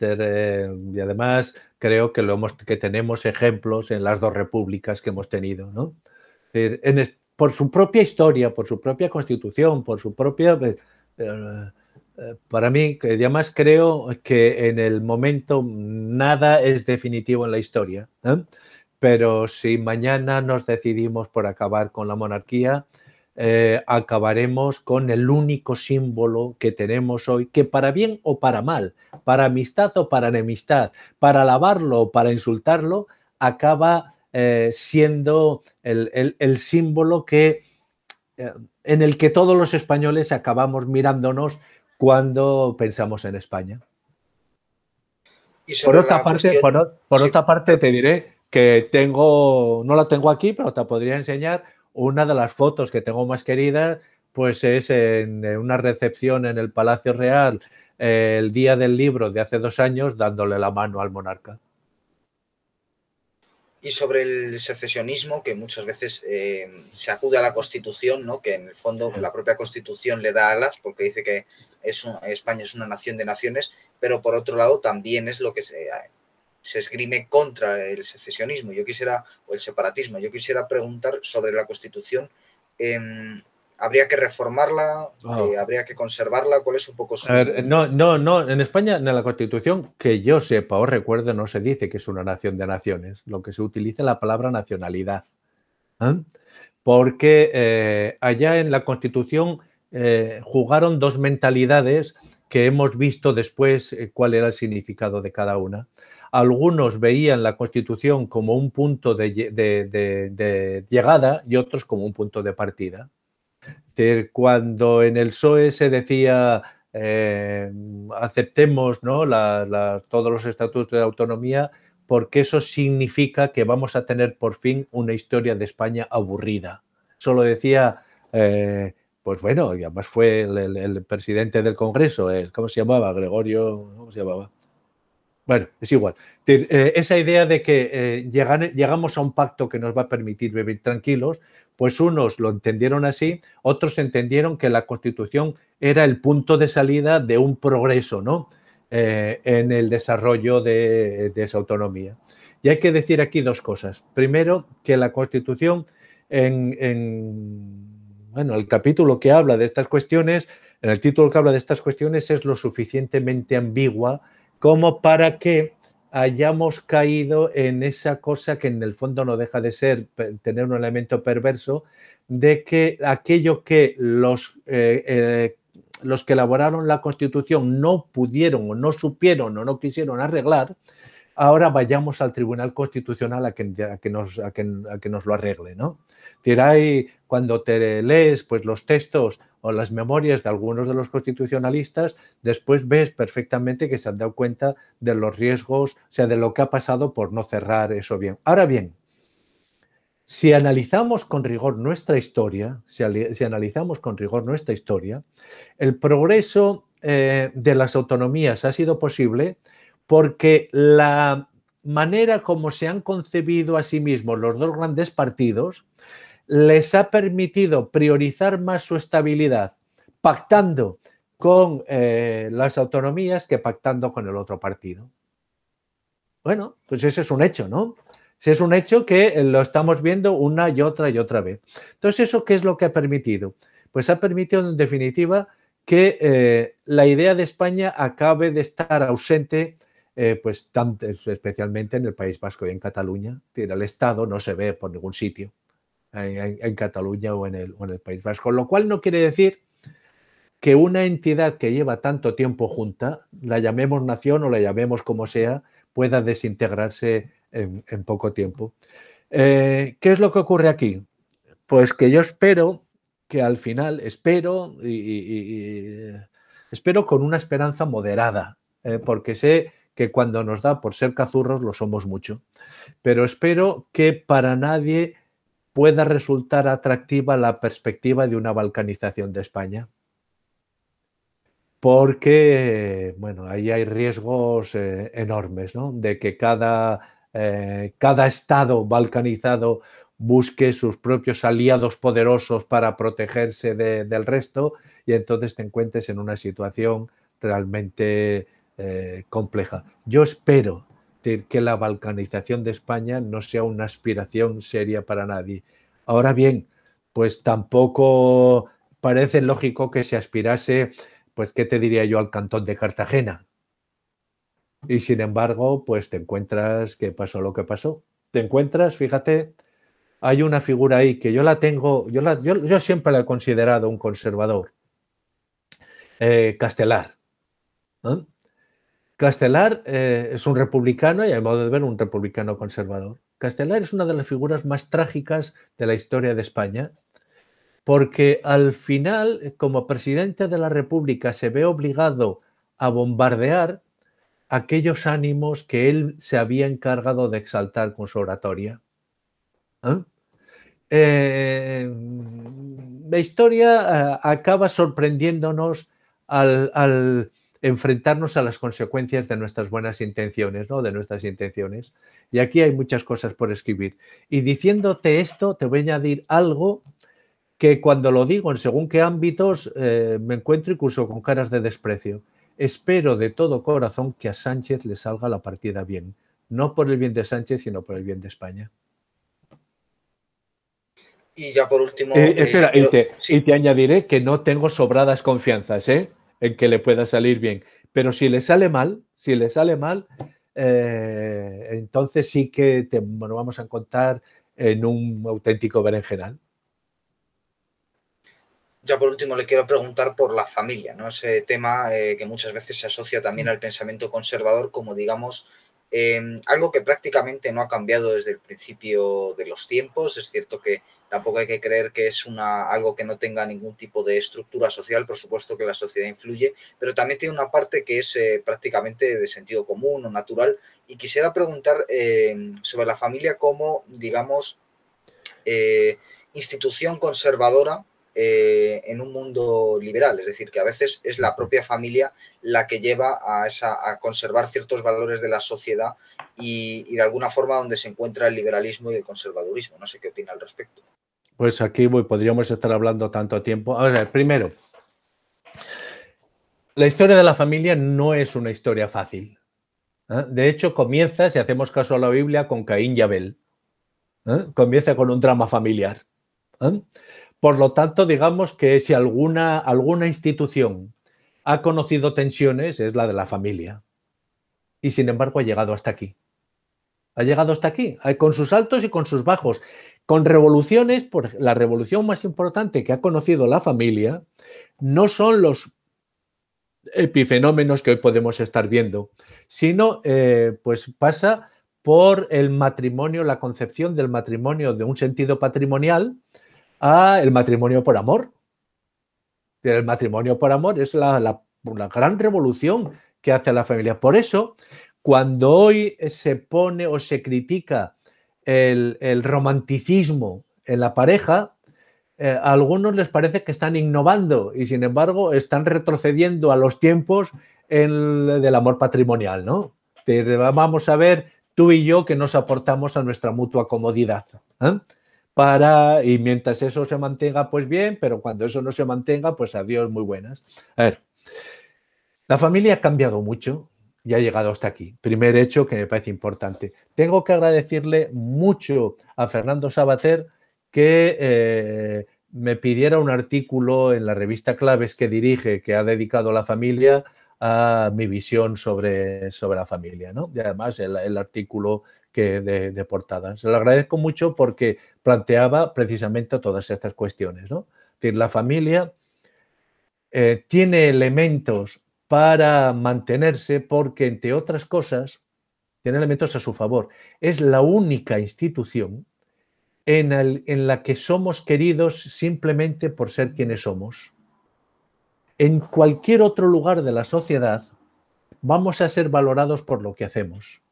Eh, y además creo que, que tenemos ejemplos en las dos repúblicas que hemos tenido, ¿no? En, por su propia historia, por su propia constitución, por su propia... Eh, eh, para mí, además creo que en el momento nada es definitivo en la historia, ¿eh? pero si mañana nos decidimos por acabar con la monarquía, acabaremos con el único símbolo que tenemos hoy, que para bien o para mal, para amistad o para enemistad, para alabarlo o para insultarlo, acaba eh, siendo el, símbolo que, eh, en el que todos los españoles acabamos mirándonos cuando pensamos en España. por otra, parte, por, otra parte, te diré que tengo, no la tengo aquí, pero te podría enseñar una de las fotos que tengo más querida, pues es en una recepción en el Palacio Real eh, el día del libro de hace dos años dándole la mano al monarca y sobre el secesionismo, que muchas veces eh, se acude a la Constitución, ¿no? que en el fondo la propia Constitución le da alas porque dice que es España es una nación de naciones, pero por otro lado también es lo que se, eh, se esgrime contra el secesionismo yo quisiera, o el separatismo. Yo quisiera preguntar sobre la Constitución. Eh, habría que reformarla, ah. eh, habría que conservarla, cuál es un poco su... no, no, no, en España, en la Constitución, que yo sepa o recuerdo, no se dice que es una nación de naciones, lo que se utiliza es la palabra nacionalidad. ¿eh? Porque eh, allá en la Constitución jugaron dos mentalidades que hemos visto después cuál era el significado de cada una. Algunos veían la Constitución como un punto de llegada y otros como un punto de partida cuando en el PSOE se decía eh, aceptemos todos los estatutos de autonomía, porque eso significa que vamos a tener por fin una historia de España aburrida. Solo decía, eh, pues bueno, y además fue el, presidente del Congreso, ¿cómo se llamaba? Gregorio, ¿cómo se llamaba? Bueno, es igual. Eh, esa idea de que eh, llegamos a un pacto que nos va a permitir vivir tranquilos, pues unos lo entendieron así, otros entendieron que la Constitución era el punto de salida de un progreso, ¿no? Eh, en el desarrollo de, esa autonomía. Y hay que decir aquí dos cosas. Primero, que la Constitución, en, bueno, el capítulo que habla de estas cuestiones, en el título que habla de estas cuestiones, es lo suficientemente ambigua como para que hayamos caído en esa cosa que en el fondo no deja de ser tener un elemento perverso, de que aquello que los, eh, eh, los que elaboraron la Constitución no pudieron o no supieron o no quisieron arreglar, ahora vayamos al Tribunal Constitucional a que, nos, a que, nos, lo arregle. ¿no? ahí cuando te lees pues, los textos o las memorias de algunos de los constitucionalistas, después ves perfectamente que se han dado cuenta de los riesgos, o sea, de lo que ha pasado por no cerrar eso bien. Ahora bien, si analizamos con rigor nuestra historia, si, analizamos con rigor nuestra historia, el progreso eh, de las autonomías ha sido posible porque la manera como se han concebido a sí mismos los dos grandes partidos, les ha permitido priorizar más su estabilidad, pactando con eh, las autonomías que pactando con el otro partido. Bueno, pues ese es un hecho, ¿no? Si es un hecho que eh, lo estamos viendo una y otra y otra vez. Entonces, ¿eso qué es lo que ha permitido? Pues ha permitido, en definitiva, que eh, la idea de España acabe de estar ausente, pues especialmente en el País Vasco y en Cataluña. El Estado no se ve por ningún sitio en, Cataluña o en, el, País Vasco. Lo cual no quiere decir que una entidad que lleva tanto tiempo junta, la llamemos nación o la llamemos como sea, pueda desintegrarse en, poco tiempo. Eh, ¿Qué es lo que ocurre aquí? Pues que yo espero que al final, espero y, espero con una esperanza moderada, eh, porque sé que cuando nos da por ser cazurros lo somos mucho, pero espero que para nadie pueda resultar atractiva la perspectiva de una balcanización de España. Porque, bueno, ahí hay riesgos eh, enormes, ¿no? De que cada, eh, cada estado balcanizado busque sus propios aliados poderosos para protegerse del resto y entonces te encuentres en una situación realmente eh, compleja. Yo espero, que la balcanización de España no sea una aspiración seria para nadie. Ahora bien, pues tampoco parece lógico que se aspirase, pues, ¿qué te diría yo?, al cantón de Cartagena. Y sin embargo, pues te encuentras que pasó lo que pasó. Te encuentras, fíjate, hay una figura ahí que yo la tengo, yo, la, yo, siempre la he considerado un conservador, eh, Castelar. Castelar eh, es un republicano y, a modo de ver, un republicano conservador. Castelar es una de las figuras más trágicas de la historia de España, porque al final, como presidente de la República, se ve obligado a bombardear aquellos ánimos que él se había encargado de exaltar con su oratoria. ¿eh? Eh, la historia acaba sorprendiéndonos al enfrentarnos a las consecuencias de nuestras buenas intenciones, ¿no? De nuestras intenciones. Y aquí hay muchas cosas por escribir. Y diciéndote esto, te voy a añadir algo que cuando lo digo en según qué ámbitos eh, me encuentro incluso con caras de desprecio. Espero de todo corazón que a Sánchez le salga la partida bien, no por el bien de Sánchez, sino por el bien de España. Y ya por último... Eh, eh, espera, y te añadiré que no tengo sobradas confianzas, ¿eh? en que le pueda salir bien. Pero si le sale mal, si le sale mal, eh, entonces sí que te, vamos a encontrar en un auténtico berenjenal. Ya por último le quiero preguntar por la familia, ¿no? Ese tema eh, que muchas veces se asocia también al pensamiento conservador como, digamos, eh, algo que prácticamente no ha cambiado desde el principio de los tiempos. Es cierto que Tampoco hay que creer que es una, algo que no tenga ningún tipo de estructura social, por supuesto que la sociedad influye, pero también tiene una parte que es eh, prácticamente de sentido común o natural. Y quisiera preguntar eh, sobre la familia como, digamos, eh, institución conservadora en un mundo liberal, es decir, que a veces es la propia familia la que lleva a, esa, a conservar ciertos valores de la sociedad y, de alguna forma donde se encuentra el liberalismo y el conservadurismo. No sé qué opina al respecto. Pues aquí podríamos estar hablando tanto tiempo. A ver, primero, la historia de la familia no es una historia fácil. ¿eh? De hecho, comienza, si hacemos caso a la Biblia, con Caín y Abel. ¿eh? Comienza con un drama familiar. ¿eh? Por lo tanto, digamos que si alguna, alguna institución ha conocido tensiones, es la de la familia. Y sin embargo, ha llegado hasta aquí. Ha llegado hasta aquí, eh, con sus altos y con sus bajos, con revoluciones, por la revolución más importante que ha conocido la familia, no son los epifenómenos que hoy podemos estar viendo, sino eh, pues pasa por el matrimonio, la concepción del matrimonio de un sentido patrimonial a el matrimonio por amor. El matrimonio por amor es la, la gran revolución que hace a la familia. Por eso, cuando hoy se pone o se critica el, romanticismo en la pareja, eh, a algunos les parece que están innovando y sin embargo están retrocediendo a los tiempos del amor patrimonial, ¿no? Te, vamos a ver tú y yo que nos aportamos a nuestra mutua comodidad. ¿eh? Para, y mientras eso se mantenga, pues bien, pero cuando eso no se mantenga, pues adiós, muy buenas. A ver, la familia ha cambiado mucho, y ha llegado hasta aquí. Primer hecho que me parece importante. Tengo que agradecerle mucho a Fernando Sabater que eh, me pidiera un artículo en la revista Claves que dirige, que ha dedicado la familia, a mi visión sobre, sobre la familia. Y además el, artículo que de, portadas. portada. Se lo agradezco mucho porque planteaba precisamente todas estas cuestiones. ¿no? Es decir, la familia eh, tiene elementos para mantenerse porque, entre otras cosas, tiene elementos a su favor. Es la única institución en, en, la que somos queridos simplemente por ser quienes somos. En cualquier otro lugar de la sociedad vamos a ser valorados por lo que hacemos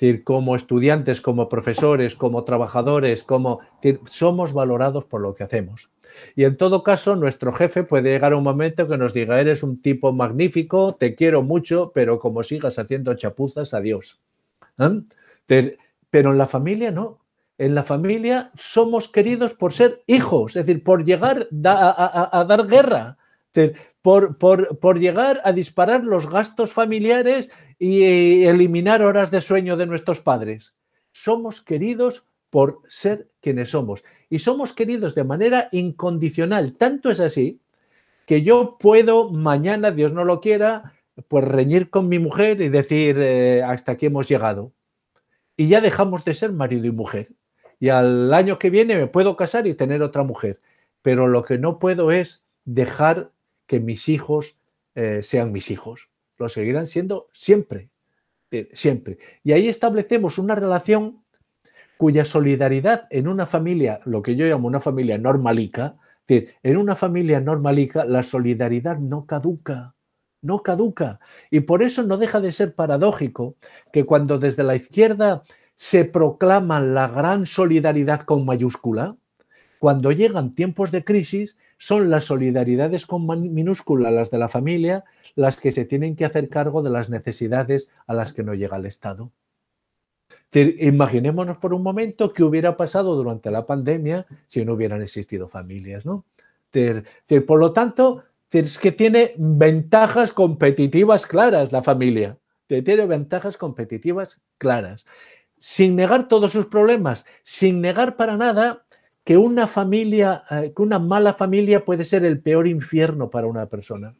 decir, como estudiantes, como profesores, como trabajadores, como somos valorados por lo que hacemos. Y en todo caso, nuestro jefe puede llegar a un momento que nos diga, eres un tipo magnífico, te quiero mucho, pero como sigas haciendo chapuzas, adiós. ¿eh? Pero en la familia no. En la familia somos queridos por ser hijos, es decir, por llegar a dar guerra, por, por, llegar a disparar los gastos familiares y eh, eliminar horas de sueño de nuestros padres. Somos queridos por ser quienes somos. Y somos queridos de manera incondicional. Tanto es así que yo puedo mañana, Dios no lo quiera, pues reñir con mi mujer y decir eh, hasta aquí hemos llegado. Y ya dejamos de ser marido y mujer. Y al año que viene me puedo casar y tener otra mujer. Pero lo que no puedo es dejar que mis hijos eh, sean mis hijos. Lo seguirán siendo siempre, eh, siempre. Y ahí establecemos una relación cuya solidaridad en una familia, lo que yo llamo una familia normalica, es decir, en una familia normalica la solidaridad no caduca, no caduca. Y por eso no deja de ser paradójico que cuando desde la izquierda se proclama la gran solidaridad con mayúscula, cuando llegan tiempos de crisis son las solidaridades con minúscula, las de la familia, las que se tienen que hacer cargo de las necesidades a las que no llega el Estado. Imaginémonos por un momento qué hubiera pasado durante la pandemia si no hubieran existido familias, ¿no? Por lo tanto, es que tiene ventajas competitivas claras la familia. Tiene ventajas competitivas claras. Sin negar todos sus problemas, sin negar para nada que una familia, eh, que una mala familia puede ser el peor infierno para una persona.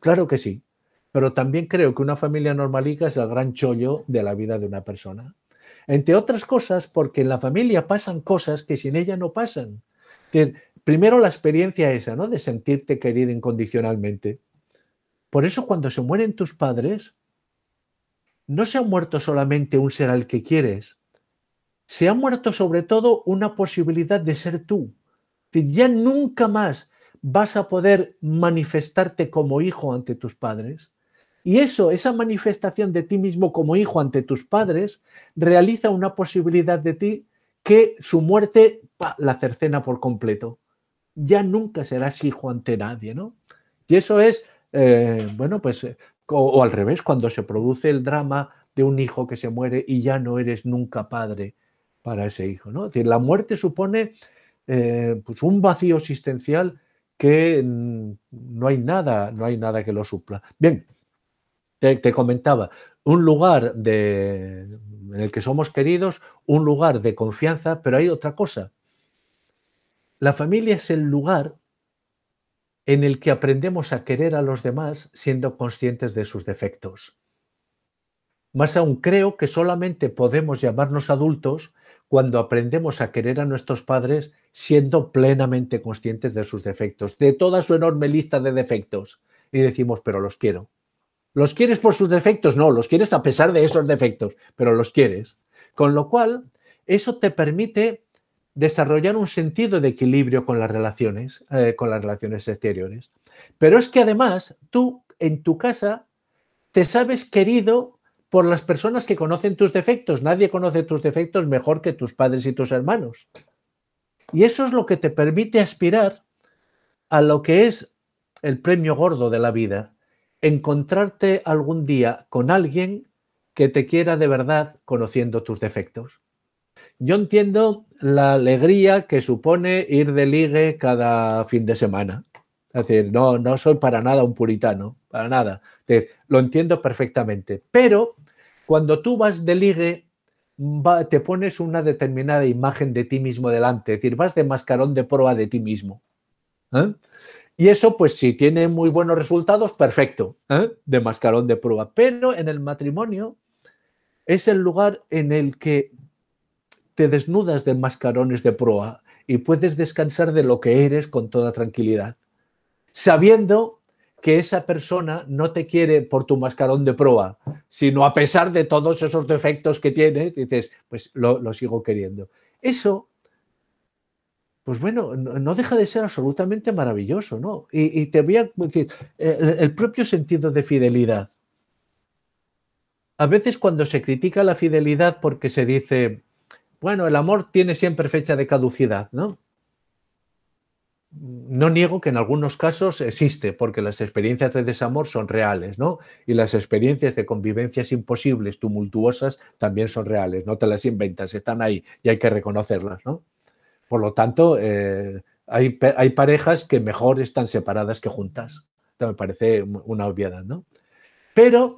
Claro que sí, pero también creo que una familia normalica es el gran chollo de la vida de una persona. Entre otras cosas, porque en la familia pasan cosas que sin ella no pasan. Primero la experiencia esa, ¿no? De sentirte querido incondicionalmente. Por eso cuando se mueren tus padres, no se ha muerto solamente un ser al que quieres, se ha muerto sobre todo una posibilidad de ser tú. Ya nunca más vas a poder manifestarte como hijo ante tus padres. Y eso, esa manifestación de ti mismo como hijo ante tus padres, realiza una posibilidad de ti que su muerte la cercena por completo. Ya nunca serás hijo ante nadie, ¿no? Y eso es, eh, bueno, pues, eh, o al revés, cuando se produce el drama de un hijo que se muere y ya no eres nunca padre para ese hijo. ¿no? Es decir, la muerte supone eh, pues un vacío existencial que no hay nada, no hay nada que lo supla. Bien, te, comentaba, un lugar de, en el que somos queridos, un lugar de confianza, pero hay otra cosa. La familia es el lugar en el que aprendemos a querer a los demás siendo conscientes de sus defectos. Más aún creo que solamente podemos llamarnos adultos cuando aprendemos a querer a nuestros padres siendo plenamente conscientes de sus defectos, de toda su enorme lista de defectos. Y decimos, pero los quiero. ¿Los quieres por sus defectos? No, los quieres a pesar de esos defectos, pero los quieres. Con lo cual, eso te permite desarrollar un sentido de equilibrio con las relaciones, eh, con las relaciones exteriores. Pero es que además tú en tu casa te sabes querido por las personas que conocen tus defectos. Nadie conoce tus defectos mejor que tus padres y tus hermanos. Y eso es lo que te permite aspirar a lo que es el premio gordo de la vida, encontrarte algún día con alguien que te quiera de verdad conociendo tus defectos. Yo entiendo la alegría que supone ir de ligue cada fin de semana. Es decir, no, no soy para nada un puritano, para nada. lo entiendo perfectamente. Pero cuando tú vas de ligue, te pones una determinada imagen de ti mismo delante. Es decir, vas de mascarón de proa de ti mismo. ¿eh? Y eso, pues, si tiene muy buenos resultados, perfecto, ¿eh? de mascarón de proa Pero en el matrimonio es el lugar en el que te desnudas de mascarones de proa y puedes descansar de lo que eres con toda tranquilidad sabiendo que esa persona no te quiere por tu mascarón de proa, sino a pesar de todos esos defectos que tienes, dices, pues lo, sigo queriendo. Eso, pues bueno, no, deja de ser absolutamente maravilloso, ¿no? Y, te voy a decir, el propio sentido de fidelidad. A veces cuando se critica la fidelidad porque se dice, bueno, el amor tiene siempre fecha de caducidad, ¿no? no niego que en algunos casos existe, porque las experiencias de desamor son reales, ¿no? Y las experiencias de convivencias imposibles, tumultuosas, también son reales, no te las inventas, están ahí y hay que reconocerlas, ¿no? Por lo tanto, eh, hay, parejas que mejor están separadas que juntas. me parece una obviedad, ¿no? Pero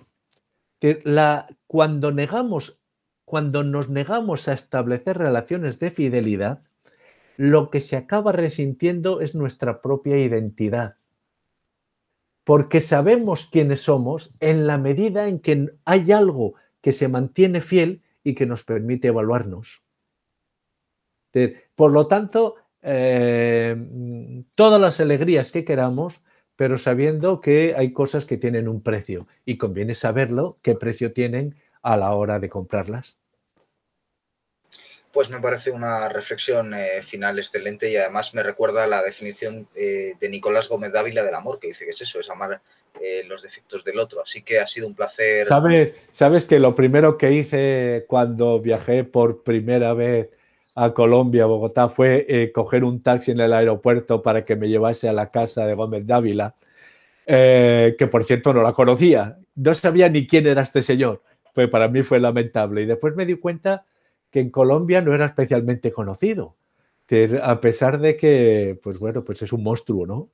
la, cuando negamos, cuando nos negamos a establecer relaciones de fidelidad, lo que se acaba resintiendo es nuestra propia identidad. Porque sabemos quiénes somos en la medida en que hay algo que se mantiene fiel y que nos permite evaluarnos. Por lo tanto, eh, todas las alegrías que queramos, pero sabiendo que hay cosas que tienen un precio y conviene saberlo, qué precio tienen a la hora de comprarlas pues me parece una reflexión eh, final excelente y además me recuerda la definición eh, de Nicolás Gómez Dávila del amor, que dice que es eso, es amar eh, los defectos del otro. Así que ha sido un placer. ¿Sabes, sabes que lo primero que hice cuando viajé por primera vez a Colombia, Bogotá, fue coger un taxi en el aeropuerto para que me llevase a la casa de Gómez Dávila, que por cierto no la conocía, no sabía ni quién era este señor, pues para mí fue lamentable. Y después me di cuenta que en Colombia no era especialmente conocido. a pesar de que, pues bueno, pues es un monstruo, ¿no?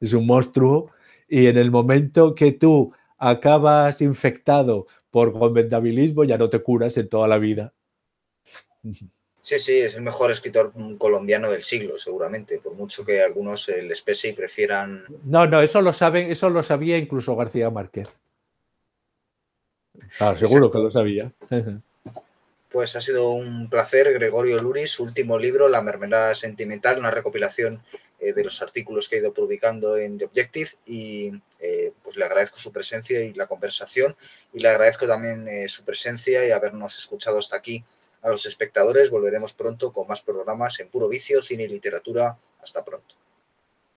Es un monstruo y en el momento que tú acabas infectado por conventabilismo ya no te curas en toda la vida. Sí, sí, es el mejor escritor colombiano del siglo, seguramente, por mucho que algunos el eh, y prefieran. No, no, eso lo saben, eso lo sabía incluso García Márquez. Ah, seguro que lo sabía. *laughs* Pues ha sido un placer, Gregorio Luris último libro, La Mermelada Sentimental, una recopilación eh, de los artículos que ha ido publicando en The Objective. Y eh, pues le agradezco su presencia y la conversación. Y le agradezco también eh, su presencia y habernos escuchado hasta aquí a los espectadores. Volveremos pronto con más programas en puro vicio, cine y literatura. Hasta pronto.